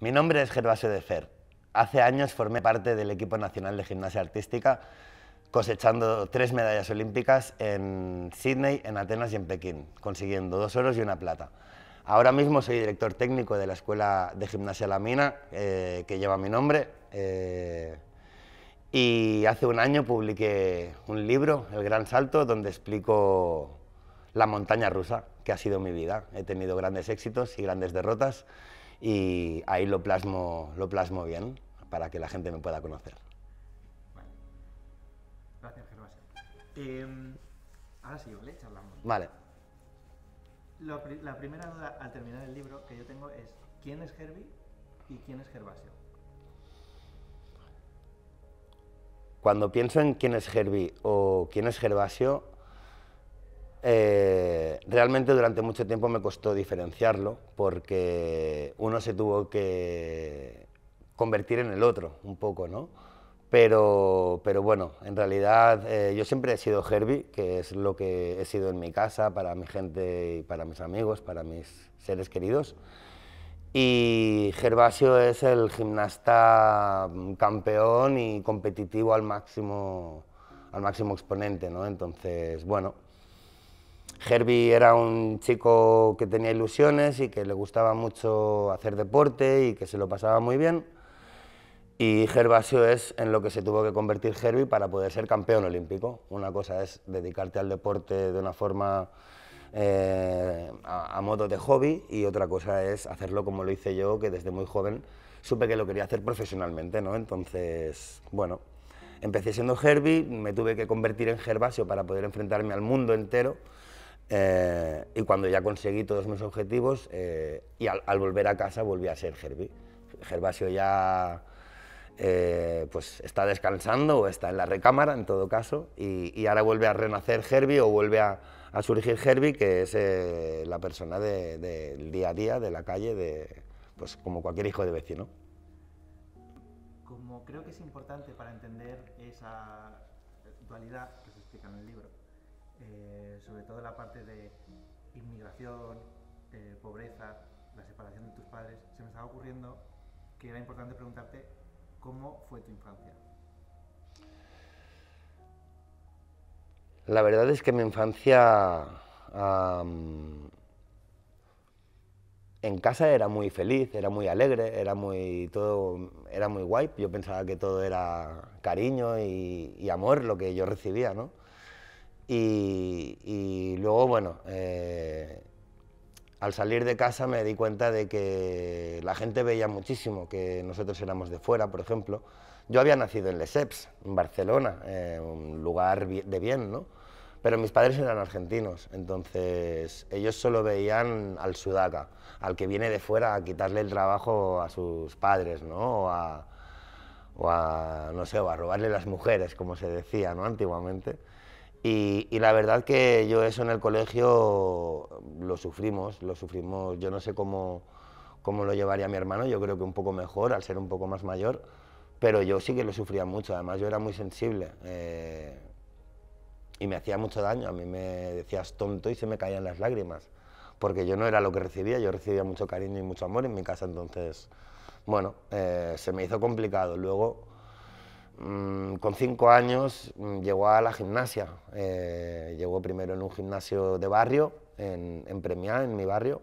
Mi nombre es Gervasio de Hace años formé parte del equipo nacional de gimnasia artística, cosechando tres medallas olímpicas en Sydney, en Atenas y en Pekín, consiguiendo dos oros y una plata. Ahora mismo soy director técnico de la Escuela de Gimnasia La Mina, eh, que lleva mi nombre. Eh, y hace un año publiqué un libro, El Gran Salto, donde explico la montaña rusa, que ha sido mi vida. He tenido grandes éxitos y grandes derrotas y ahí lo plasmo, lo plasmo bien para que la gente me pueda conocer. Vale. Gracias, Gervasio. Em, ahora sí, ¿vale? Charlamos. Vale. la primera duda al terminar el libro que yo tengo es ¿quién es Herbie y quién es Gervasio? Cuando pienso en quién es Herbie o quién es Gervasio, eh, realmente durante mucho tiempo me costó diferenciarlo porque uno se tuvo que convertir en el otro un poco, ¿no? Pero, pero bueno, en realidad eh, yo siempre he sido Herbie, que es lo que he sido en mi casa, para mi gente y para mis amigos, para mis seres queridos. Y Gervasio es el gimnasta mm, campeón y competitivo al máximo, al máximo exponente, ¿no? Entonces, bueno, Herbie era un chico que tenía ilusiones y que le gustaba mucho hacer deporte y que se lo pasaba muy bien. Y Gervasio es en lo que se tuvo que convertir Herbie para poder ser campeón olímpico. Una cosa es dedicarte al deporte de una forma eh, a, modo de hobby y otra cosa es hacerlo como lo hice yo, que desde muy joven supe que lo quería hacer profesionalmente, ¿no? Entonces, bueno, empecé siendo Herbie, me tuve que convertir en Gervasio para poder enfrentarme al mundo entero eh, y cuando ya conseguí todos mis objetivos, eh, y al, volver a casa volví a ser Gervi. Gervasio ya eh, pues, está descansando o está en la recámara, en todo caso, y, ahora vuelve a renacer Gervi o vuelve a, surgir Herbie que es la persona del día a día, de la calle, pues, como cualquier hijo de vecino. Como creo que es importante para entender esa dualidad que se explica en el libro, eh, sobre todo la parte de inmigración, pobreza, la separación de tus padres, se me estaba ocurriendo que era importante preguntarte cómo fue tu infancia. La verdad es que mi infancia en casa era muy feliz, era muy alegre, era muy guay. Yo pensaba que todo era cariño y, y amor lo que yo recibía, ¿no? Y, luego, bueno, eh, al salir de casa me di cuenta de que la gente veía muchísimo que nosotros éramos de fuera, por ejemplo. Yo había nacido en Lesseps, en Barcelona, eh, un lugar de bien, ¿no? Pero mis padres eran argentinos, entonces ellos solo veían al sudaca, al que viene de fuera a quitarle el trabajo a sus padres, ¿no? O a, o a, no sé, o a robarle las mujeres, como se decía, ¿no? Antiguamente. Y, la verdad que yo eso en el colegio lo sufrimos, lo sufrimos. Yo no sé cómo, lo llevaría mi hermano, yo creo que un poco mejor al ser un poco más mayor, pero yo sí que lo sufría mucho, además yo era muy sensible. Eh, y me hacía mucho daño, a mí me decías tonto y se me caían las lágrimas, porque yo no era lo que recibía, yo recibía mucho cariño y mucho amor en mi casa, entonces, bueno, eh, se me hizo complicado. Luego, Mm, con cinco años mm, llegó a la gimnasia. Eh, llegó primero en un gimnasio de barrio, en, Premia, en mi barrio.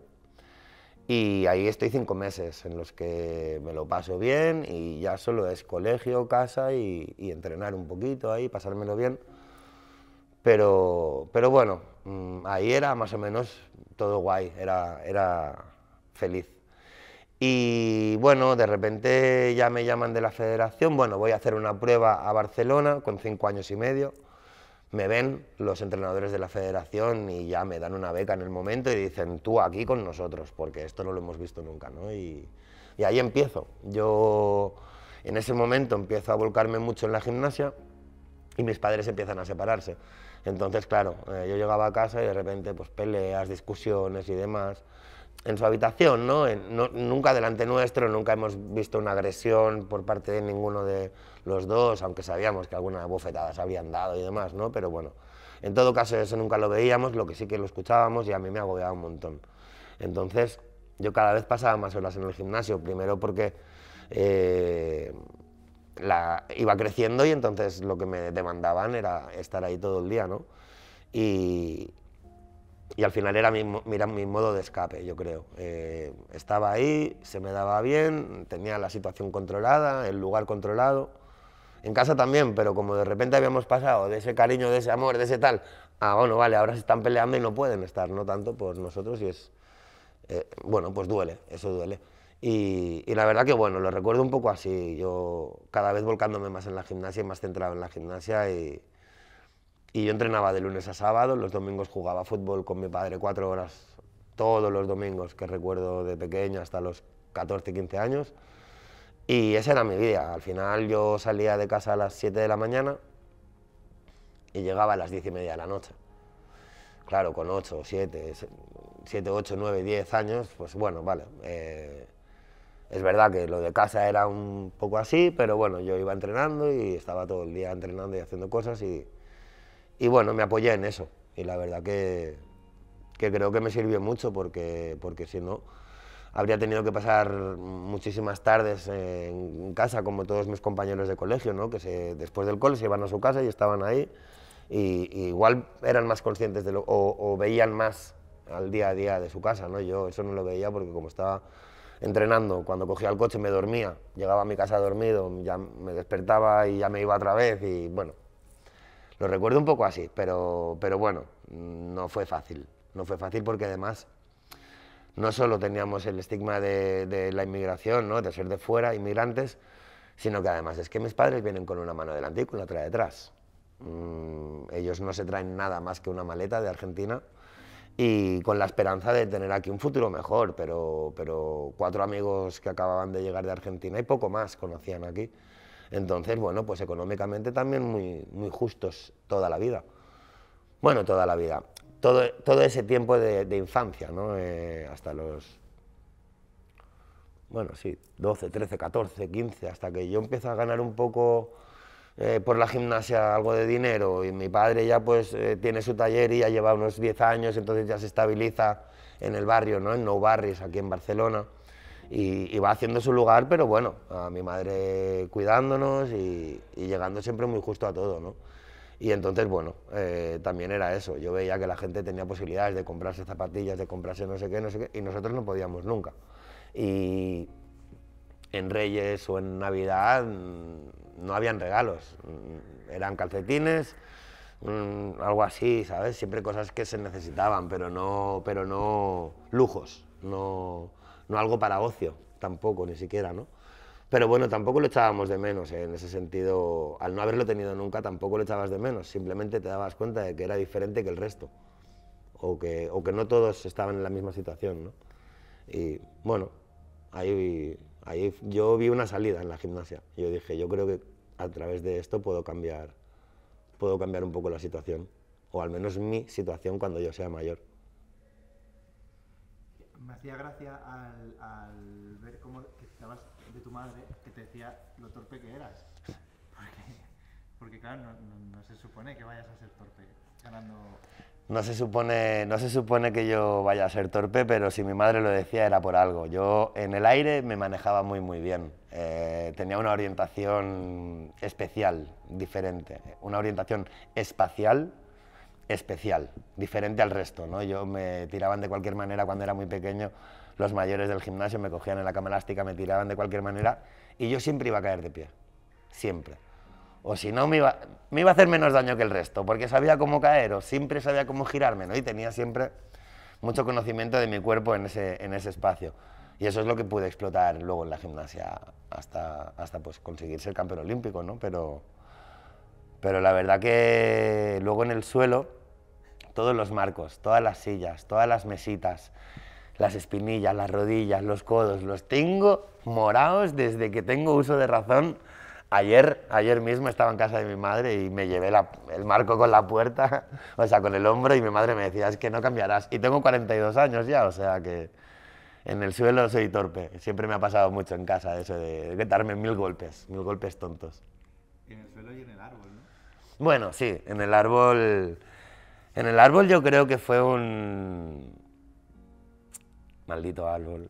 Y ahí estoy cinco meses en los que me lo paso bien y ya solo es colegio, casa y, entrenar un poquito ahí, pasármelo bien. Pero, pero bueno, mm, ahí era más o menos todo guay, era, era feliz. Y bueno, de repente ya me llaman de la federación, bueno, voy a hacer una prueba a Barcelona con cinco años y medio. Me ven los entrenadores de la federación y ya me dan una beca en el momento y dicen, tú aquí con nosotros, porque esto no lo hemos visto nunca, Y, ahí empiezo. Yo en ese momento empiezo a volcarme mucho en la gimnasia y mis padres empiezan a separarse. Entonces, claro, eh, yo llegaba a casa y de repente pues peleas, discusiones y demás en su habitación, ¿no? Nunca delante nuestro, nunca hemos visto una agresión por parte de ninguno de los dos, aunque sabíamos que algunas bofetadas habían dado y demás, ¿no? Pero bueno, en todo caso eso nunca lo veíamos, lo que sí que lo escuchábamos y a mí me agobiaba un montón. Entonces yo cada vez pasaba más horas en el gimnasio, primero porque eh, la, iba creciendo y entonces lo que me demandaban era estar ahí todo el día, ¿no? Y, y al final era mi, mi modo de escape, yo creo. Eh, estaba ahí, se me daba bien, tenía la situación controlada, el lugar controlado. En casa también, pero como de repente habíamos pasado de ese cariño, de ese amor, de ese tal, ah, bueno, vale, ahora se están peleando y no pueden estar, no tanto por nosotros y es, eh, bueno, pues duele, eso duele. Y, y, la verdad que bueno, lo recuerdo un poco así, yo cada vez volcándome más en la gimnasia y más centrado en la gimnasia y, y yo entrenaba de lunes a sábado, los domingos jugaba fútbol con mi padre cuatro horas todos los domingos que recuerdo de pequeño hasta los 14, 15 años. Y esa era mi vida. Al final yo salía de casa a las 7 de la mañana y llegaba a las 10 y media de la noche. Claro, con 8, 7, 7, 8, 9, 10 años, pues bueno, vale. Eh, es verdad que lo de casa era un poco así, pero bueno, yo iba entrenando y estaba todo el día entrenando y haciendo cosas y, y bueno, me apoyé en eso. Y la verdad que, creo que me sirvió mucho porque, porque si no, habría tenido que pasar muchísimas tardes en casa, como todos mis compañeros de colegio, ¿no? que después del cole se iban a su casa y estaban ahí. Y, igual eran más conscientes de lo, o, veían más al día a día de su casa. ¿no? Yo eso no lo veía porque como estaba entrenando, cuando cogía el coche me dormía, llegaba a mi casa dormido, ya me despertaba y ya me iba otra vez y bueno, lo recuerdo un poco así, pero, bueno, no fue fácil. No fue fácil porque además no solo teníamos el estigma de, la inmigración, ¿no? de ser de fuera, inmigrantes, sino que además es que mis padres vienen con una mano delante y con la otra detrás. Mm, ellos no se traen nada más que una maleta de Argentina y con la esperanza de tener aquí un futuro mejor, pero, pero cuatro amigos que acababan de llegar de Argentina y poco más conocían aquí. Entonces, bueno, pues económicamente también muy, muy justos toda la vida. Bueno, toda la vida. Todo, todo ese tiempo de, infancia, ¿no? Eh, hasta los bueno, sí, 12, 13, 14, 15, hasta que yo empiezo a ganar un poco eh, por la gimnasia algo de dinero y mi padre ya pues eh, tiene su taller y ya lleva unos 10 años, entonces ya se estabiliza en el barrio, ¿no? en no barrios aquí en Barcelona y, va haciendo su lugar, pero bueno, a mi madre cuidándonos y, llegando siempre muy justo a todo, ¿no? Y entonces, bueno, eh, también era eso. Yo veía que la gente tenía posibilidades de comprarse zapatillas, de comprarse no sé qué, no sé qué, y nosotros no podíamos nunca. Y en Reyes o en Navidad mm, no habían regalos, mm, eran calcetines, mm, algo así, ¿sabes? Siempre cosas que se necesitaban, pero no, pero no lujos, no no algo para ocio, tampoco, ni siquiera, ¿no? Pero bueno, tampoco lo echábamos de menos, ¿eh? en ese sentido, al no haberlo tenido nunca, tampoco lo echabas de menos, simplemente te dabas cuenta de que era diferente que el resto, o que, o que no todos estaban en la misma situación, ¿no? Y bueno, ahí, ahí yo vi una salida en la gimnasia, yo dije, yo creo que a través de esto puedo cambiar, puedo cambiar un poco la situación, o al menos mi situación cuando yo sea mayor me hacía gracia al, ver cómo que estabas de tu madre que te decía lo torpe que eras. Porque, claro, no, se supone que vayas a ser torpe No se, supone, no se supone que yo vaya a ser torpe, pero si mi madre lo decía era por algo. Yo en el aire me manejaba muy muy bien. Eh, tenía una orientación especial, diferente, una orientación espacial especial, diferente al resto. ¿no? Yo me tiraban de cualquier manera cuando era muy pequeño, los mayores del gimnasio me cogían en la cama elástica, me tiraban de cualquier manera y yo siempre iba a caer de pie, siempre. O si no, me iba, me iba a hacer menos daño que el resto, porque sabía cómo caer o siempre sabía cómo girarme ¿no? y tenía siempre mucho conocimiento de mi cuerpo en ese, en ese espacio. Y eso es lo que pude explotar luego en la gimnasia hasta, hasta pues conseguir ser campeón olímpico, ¿no? Pero, pero la verdad que luego en el suelo todos los marcos, todas las sillas, todas las mesitas, las espinillas, las rodillas, los codos, los tengo morados desde que tengo uso de razón. Ayer, ayer mismo estaba en casa de mi madre y me llevé el marco con la puerta, o sea, con el hombro, y mi madre me decía, es que no cambiarás. Y tengo 42 años ya, o sea que en el suelo soy torpe. Siempre me ha pasado mucho en casa eso de, de darme mil golpes, mil golpes tontos. En el suelo y en el árbol, ¿no? Bueno, sí, en el árbol en el árbol yo creo que fue un... Maldito árbol.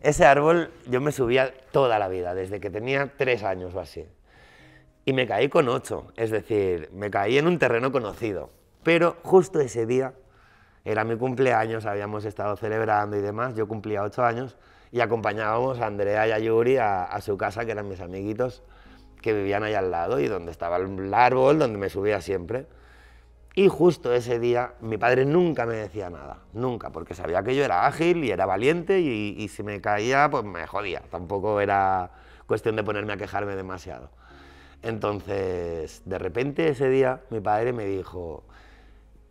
Ese árbol yo me subía toda la vida, desde que tenía tres años o así. Y me caí con ocho, es decir, me caí en un terreno conocido. Pero justo ese día era mi cumpleaños, habíamos estado celebrando y demás, yo cumplía ocho años y acompañábamos a Andrea y a Yuri a, su casa, que eran mis amiguitos que vivían ahí al lado y donde estaba el árbol, donde me subía siempre. Y justo ese día mi padre nunca me decía nada, nunca, porque sabía que yo era ágil y era valiente y, si me caía, pues me jodía. Tampoco era cuestión de ponerme a quejarme demasiado. Entonces, de repente ese día mi padre me dijo,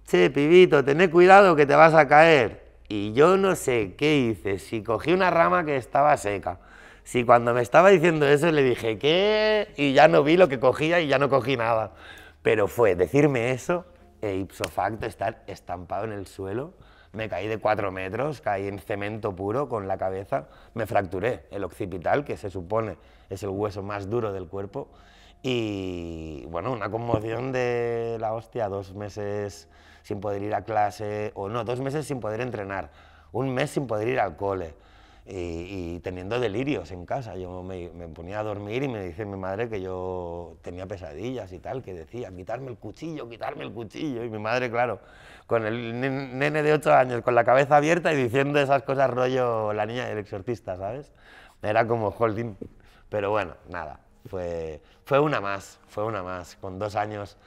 che, pibito, ten cuidado que te vas a caer. Y yo no sé qué hice, si cogí una rama que estaba seca, si cuando me estaba diciendo eso le dije, ¿qué? Y ya no vi lo que cogía y ya no cogí nada. Pero fue decirme eso e ipso facto estar estampado en el suelo. Me caí de cuatro metros, caí en cemento puro con la cabeza, me fracturé el occipital, que se supone es el hueso más duro del cuerpo, y bueno, una conmoción de la hostia, dos meses sin poder ir a clase, o no, dos meses sin poder entrenar, un mes sin poder ir al cole y, teniendo delirios en casa. Yo me, ponía a dormir y me dice mi madre que yo tenía pesadillas y tal, que decía, quitarme el cuchillo, quitarme el cuchillo. Y mi madre, claro, con el nene de 8 años, con la cabeza abierta y diciendo esas cosas rollo la niña del exorcista, ¿sabes? Era como holding. Pero bueno, nada, fue, fue una más, fue una más. Con dos años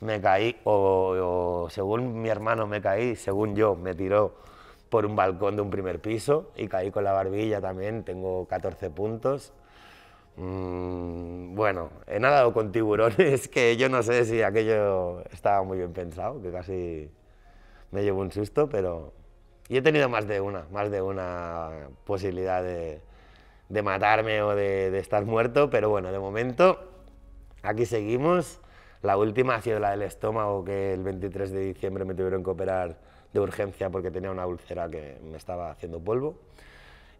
me caí, o según mi hermano me caí, según yo me tiró por un balcón de un primer piso y caí con la barbilla también, tengo 14 puntos. Mm, bueno, he nadado con tiburones que yo no sé si aquello estaba muy bien pensado, que casi me llevo un susto, pero... Y he tenido más de una, más de una posibilidad de, matarme o de, de, estar muerto, pero bueno, de momento aquí seguimos. La última ha sido la del estómago, que el 23 de diciembre me tuvieron que operar de urgencia porque tenía una úlcera que me estaba haciendo polvo.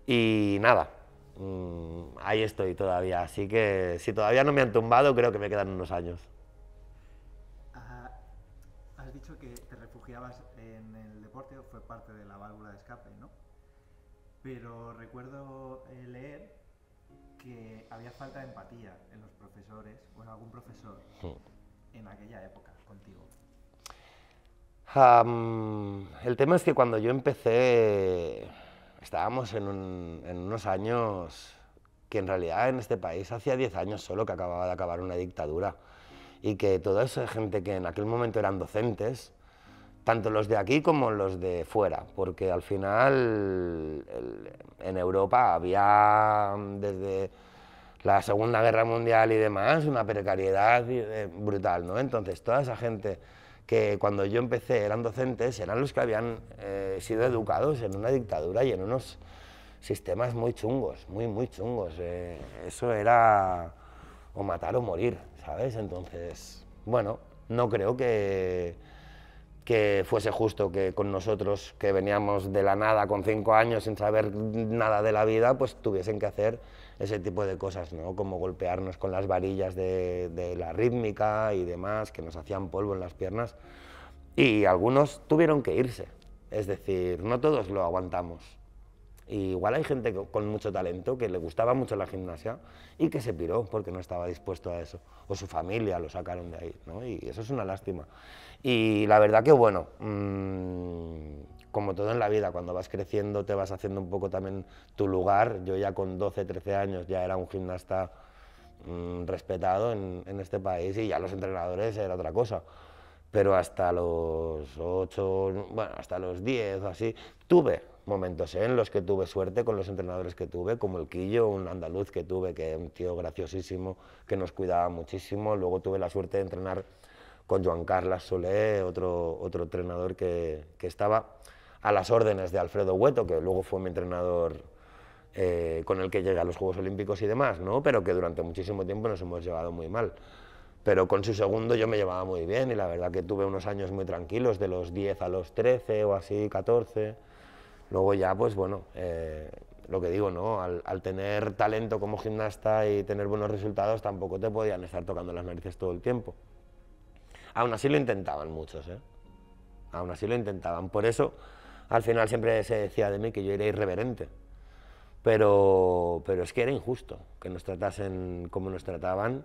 Y nada, mm, ahí estoy todavía. Así que si todavía no me han tumbado, creo que me quedan unos años. Ah, has dicho que te refugiabas en el deporte, fue parte de la válvula de escape, ¿no? Pero recuerdo eh, leer que había falta de empatía en los profesores o en algún profesor hmm. en aquella época contigo el tema es que cuando yo empecé estábamos en, unos años que en realidad en este país hacía 10 años solo que acababa de acabar una dictadura y que toda esa gente que en aquel momento eran docentes, tanto los de aquí como los de fuera, porque al final en Europa había desde la Segunda Guerra Mundial y demás una precariedad eh, brutal, ¿no? Entonces toda esa gente que cuando yo empecé eran docentes, eran los que habían eh, sido educados en una dictadura y en unos sistemas muy chungos, muy, muy chungos. Eh, eso era o matar o morir, ¿sabes? Entonces, bueno, no creo que, que fuese justo que con nosotros, que veníamos de la nada con cinco años sin saber nada de la vida, pues tuviesen que hacer ese tipo de cosas, ¿no? como golpearnos con las varillas de, de la rítmica y demás, que nos hacían polvo en las piernas. Y algunos tuvieron que irse, es decir, no todos lo aguantamos igual hay gente con mucho talento que le gustaba mucho la gimnasia y que se piró porque no estaba dispuesto a eso. O su familia lo sacaron de ahí, Y eso es una lástima. Y la verdad que, bueno, mm, como todo en la vida, cuando vas creciendo te vas haciendo un poco también tu lugar. Yo ya con 12, 13 años ya era un gimnasta mm, respetado en, en este país y ya los entrenadores era otra cosa pero hasta los 8, bueno, hasta los 10 o así, tuve momentos ¿eh? en los que tuve suerte con los entrenadores que tuve, como el Quillo, un andaluz que tuve, que un tío graciosísimo, que nos cuidaba muchísimo. Luego tuve la suerte de entrenar con juan Carlos Solé, otro, otro entrenador que, estaba a las órdenes de Alfredo Hueto, que luego fue mi entrenador eh, con el que llegué a los Juegos Olímpicos y demás, ¿no? pero que durante muchísimo tiempo nos hemos llevado muy mal. Pero con su segundo yo me llevaba muy bien y la verdad que tuve unos años muy tranquilos, de los 10 a los 13 o así, 14 Luego ya, pues bueno, eh, lo que digo, ¿no? Al, tener talento como gimnasta y tener buenos resultados, tampoco te podían estar tocando las narices todo el tiempo. Aún así lo intentaban muchos, ¿eh? Aún así lo intentaban. Por eso, al final siempre se decía de mí que yo era irreverente. Pero, es que era injusto que nos tratasen como nos trataban,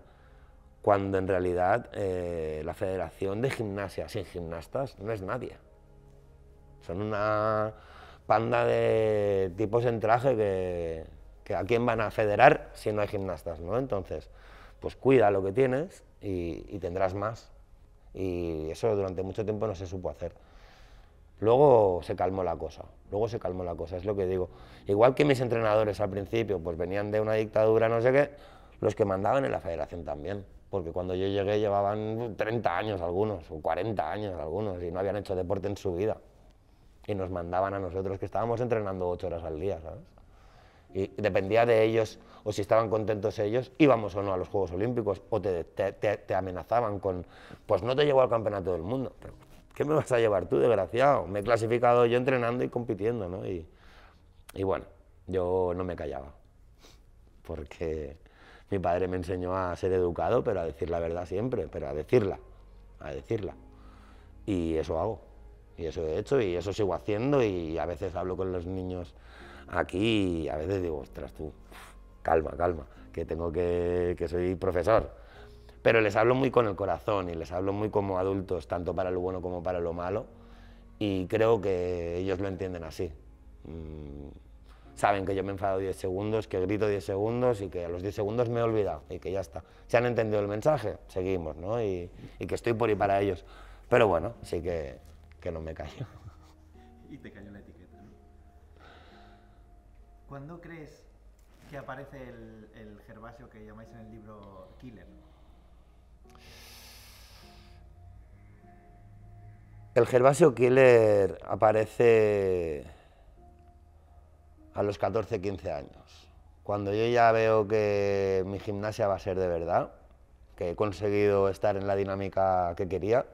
cuando en realidad eh, la Federación de Gimnasia sin gimnastas no es nadie. Son una panda de tipos en traje que, a quién van a federar si no hay gimnastas, ¿no? Entonces, pues cuida lo que tienes y, y tendrás más. Y eso durante mucho tiempo no se supo hacer. Luego se calmó la cosa, luego se calmó la cosa, es lo que digo. Igual que mis entrenadores al principio, pues venían de una dictadura, no sé qué, los que mandaban en la federación también, porque cuando yo llegué llevaban 30 años algunos, o 40 años algunos, y no habían hecho deporte en su vida y nos mandaban a nosotros, que estábamos entrenando ocho horas al día, ¿sabes? Y dependía de ellos, o si estaban contentos ellos, íbamos o no a los Juegos Olímpicos, o te, amenazaban con, pues no te llevo al Campeonato del Mundo. ¿Qué me vas a llevar tú, desgraciado? Me he clasificado yo entrenando y compitiendo, ¿no? Y, y bueno, yo no me callaba, porque mi padre me enseñó a ser educado, pero a decir la verdad siempre, pero a decirla, a decirla. Y eso hago. Y eso he hecho y eso sigo haciendo y a veces hablo con los niños aquí y a veces digo, ostras tú, calma, calma, que tengo que, que soy profesor. Pero les hablo muy con el corazón y les hablo muy como adultos, tanto para lo bueno como para lo malo. Y creo que ellos lo entienden así. Mm, saben que yo me enfado 10 segundos, que grito 10 segundos y que a los 10 segundos me he olvidado y que ya está. se han entendido el mensaje, seguimos, ¿no? Y, y que estoy por y para ellos. Pero bueno, sí que que no me cayó. y te cayó la etiqueta, ¿no? ¿Cuándo crees que aparece el, el Gervasio que llamáis en el libro Killer? El Gervasio Killer aparece a los 14, 15 años. Cuando yo ya veo que mi gimnasia va a ser de verdad, que he conseguido estar en la dinámica que quería,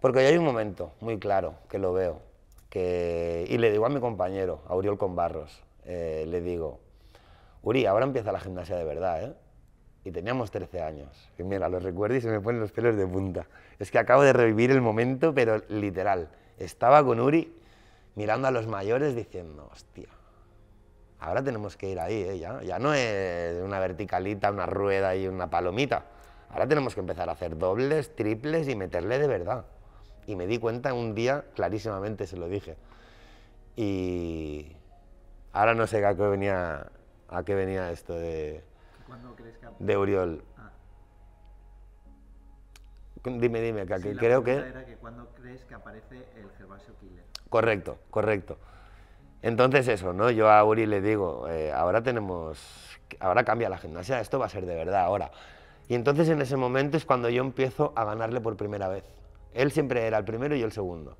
porque hay un momento muy claro que lo veo, que, y le digo a mi compañero, Auriol Conbarros, eh, le digo, Uri, ahora empieza la gimnasia de verdad, ¿eh? Y teníamos 13 años. Y mira, lo recuerdo y se me ponen los pelos de punta. Es que acabo de revivir el momento, pero literal. Estaba con Uri mirando a los mayores diciendo, hostia, ahora tenemos que ir ahí, ¿eh? ya, ya no es una verticalita, una rueda y una palomita. Ahora tenemos que empezar a hacer dobles, triples y meterle de verdad y me di cuenta un día, clarísimamente se lo dije. Y ahora no sé a qué venía, a qué venía esto de, de Uriol. Ah. Dime, dime, que, creo que... Era que cuando crees que aparece el Gervasio Killer. Correcto, correcto. Entonces eso, ¿no? Yo a Uri le digo, eh, ahora tenemos, ahora cambia la gimnasia, esto va a ser de verdad ahora. Y entonces en ese momento es cuando yo empiezo a ganarle por primera vez. Él siempre era el primero y yo el segundo.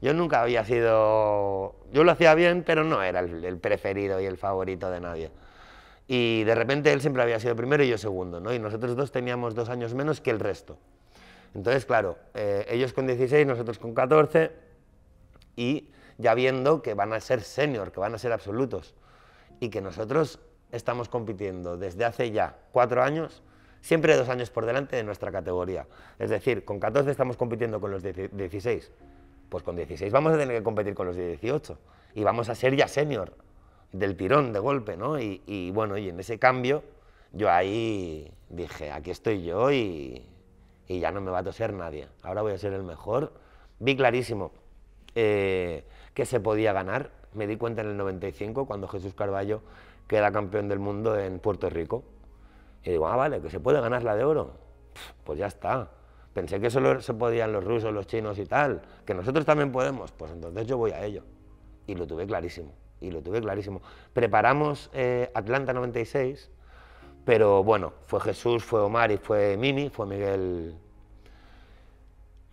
Yo nunca había sido... Yo lo hacía bien, pero no era el, preferido y el favorito de nadie. Y de repente él siempre había sido primero y yo segundo, ¿no? Y nosotros dos teníamos dos años menos que el resto. Entonces, claro, eh, ellos con 16, nosotros con 14, y ya viendo que van a ser senior, que van a ser absolutos, y que nosotros estamos compitiendo desde hace ya cuatro años siempre dos años por delante de nuestra categoría. Es decir, con 14 estamos compitiendo con los 16, pues con 16 vamos a tener que competir con los 18 y vamos a ser ya senior del tirón de golpe, ¿no? Y, bueno, y en ese cambio yo ahí dije, aquí estoy yo y, ya no me va a toser nadie, ahora voy a ser el mejor. Vi clarísimo eh, que se podía ganar, me di cuenta en el 95 cuando Jesús Carballo queda campeón del mundo en Puerto Rico y digo, ah, vale, que se puede ganar la de oro. Pues ya está. Pensé que solo se podían los rusos, los chinos y tal, que nosotros también podemos. Pues entonces yo voy a ello. Y lo tuve clarísimo, y lo tuve clarísimo. Preparamos eh, Atlanta 96, pero bueno, fue Jesús, fue Omar y fue Mimi, fue Miguel,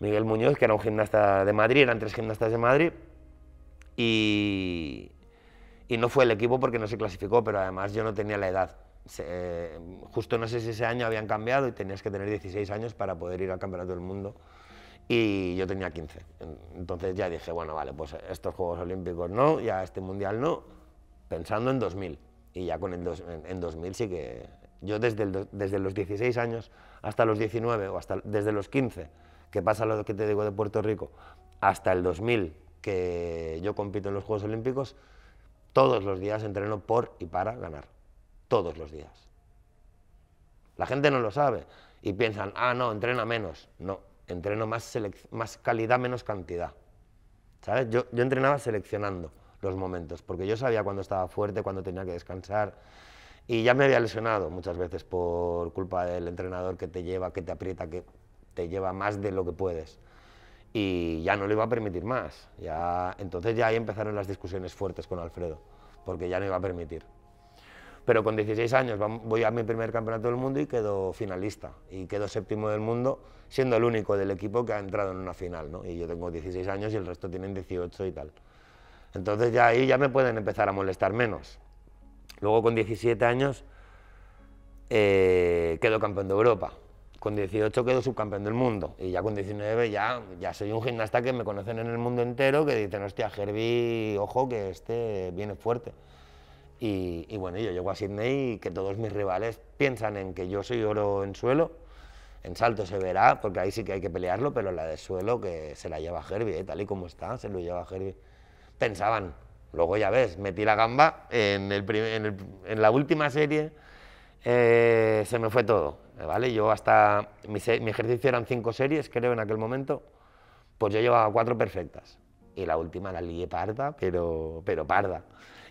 Miguel Muñoz, que era un gimnasta de Madrid, eran tres gimnastas de Madrid, y no fue el equipo porque no se clasificó, pero además yo no tenía la edad justo no sé si ese año habían cambiado y tenías que tener 16 años para poder ir al Campeonato del Mundo y yo tenía 15. Entonces ya dije, bueno, vale, pues estos Juegos Olímpicos no, ya este Mundial no, pensando en 2000. Y ya con el en, 2000 sí que... Yo desde, desde los 16 años hasta los 19 o hasta, desde los 15, que pasa lo que te digo de Puerto Rico, hasta el 2000 que yo compito en los Juegos Olímpicos, todos los días entreno por y para ganar todos los días. La gente no lo sabe y piensan, ah, no, entrena menos. No, entreno más, más calidad, menos cantidad. ¿Sabes? Yo, yo entrenaba seleccionando los momentos, porque yo sabía cuándo estaba fuerte, cuándo tenía que descansar. Y ya me había lesionado muchas veces por culpa del entrenador que te lleva, que te aprieta, que te lleva más de lo que puedes. Y ya no le iba a permitir más. Ya, entonces ya ahí empezaron las discusiones fuertes con Alfredo, porque ya no iba a permitir pero con 16 años voy a mi primer campeonato del mundo y quedo finalista, y quedo séptimo del mundo, siendo el único del equipo que ha entrado en una final, ¿no? Y yo tengo 16 años y el resto tienen 18 y tal. Entonces ya ahí ya me pueden empezar a molestar menos. Luego con 17 años eh, quedo campeón de Europa, con 18 quedo subcampeón del mundo y ya con 19 ya, ya soy un gimnasta que me conocen en el mundo entero que dicen, hostia, Gervi, ojo que este viene fuerte. Y, bueno, yo llego a Sydney y que todos mis rivales piensan en que yo soy oro en suelo. En salto se verá, porque ahí sí que hay que pelearlo, pero la de suelo que se la lleva Herbie, eh, tal y como está, se lo lleva Herbie. Pensaban, luego ya ves, metí la gamba en, el en, la última serie, eh, se me fue todo, ¿vale? Yo hasta, mi, mi ejercicio eran cinco series, creo, en aquel momento, pues yo llevaba cuatro perfectas, y la última la lié parda, pero, pero parda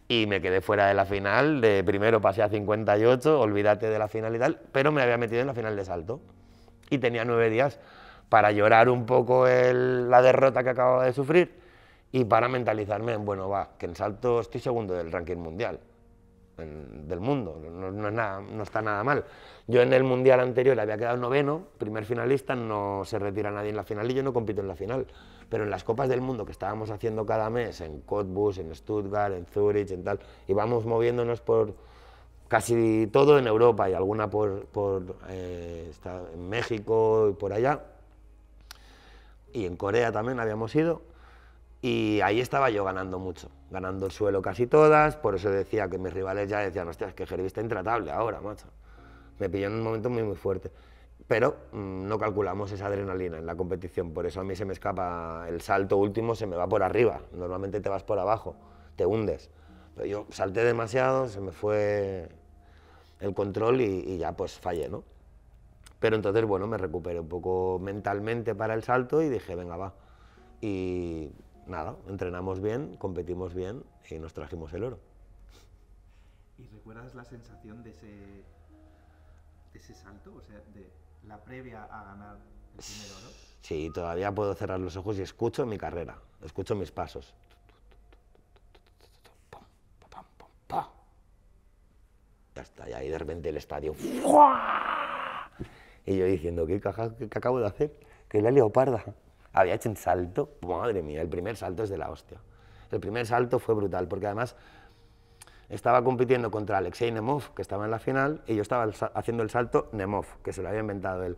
y me quedé fuera de la final, de primero pasé a 58, olvídate de la final y tal, pero me había metido en la final de salto y tenía nueve días para llorar un poco la derrota que acababa de sufrir y para mentalizarme en, bueno, va, que en salto estoy segundo del ranking mundial, del mundo, no, no está nada mal. Yo en el mundial anterior había quedado noveno, primer finalista, no se retira nadie en la final y yo no compito en la final pero en las Copas del Mundo que estábamos haciendo cada mes, en Cottbus, en Stuttgart, en Zurich, en tal, íbamos moviéndonos por casi todo en Europa y alguna por, por eh, en México y por allá. Y en Corea también habíamos ido. Y ahí estaba yo ganando mucho, ganando el suelo casi todas, por eso decía que mis rivales ya decían, hostia, es que Jervis está intratable ahora, macho. Me pilló en un momento muy, muy fuerte pero mm, no calculamos esa adrenalina en la competición, por eso a mí se me escapa el salto último, se me va por arriba, normalmente te vas por abajo, te hundes, pero yo salté demasiado, se me fue el control y, ya pues fallé, ¿no? Pero entonces, bueno, me recuperé un poco mentalmente para el salto y dije, venga, va. Y nada, entrenamos bien, competimos bien y nos trajimos el oro. ¿Y recuerdas la sensación de ese, salto? la previa a ganar el primer oro? Sí, todavía puedo cerrar los ojos y escucho mi carrera, escucho mis pasos. Ya está, y ahí de repente el estadio. Y yo diciendo, ¿qué, caja, acabo de hacer? Que la leoparda. Había hecho un salto, madre mía, el primer salto es de la hostia. El primer salto fue brutal, porque además estaba compitiendo contra Alexei Nemov, que estaba en la final, y yo estaba haciendo el salto Nemov, que se lo había inventado él.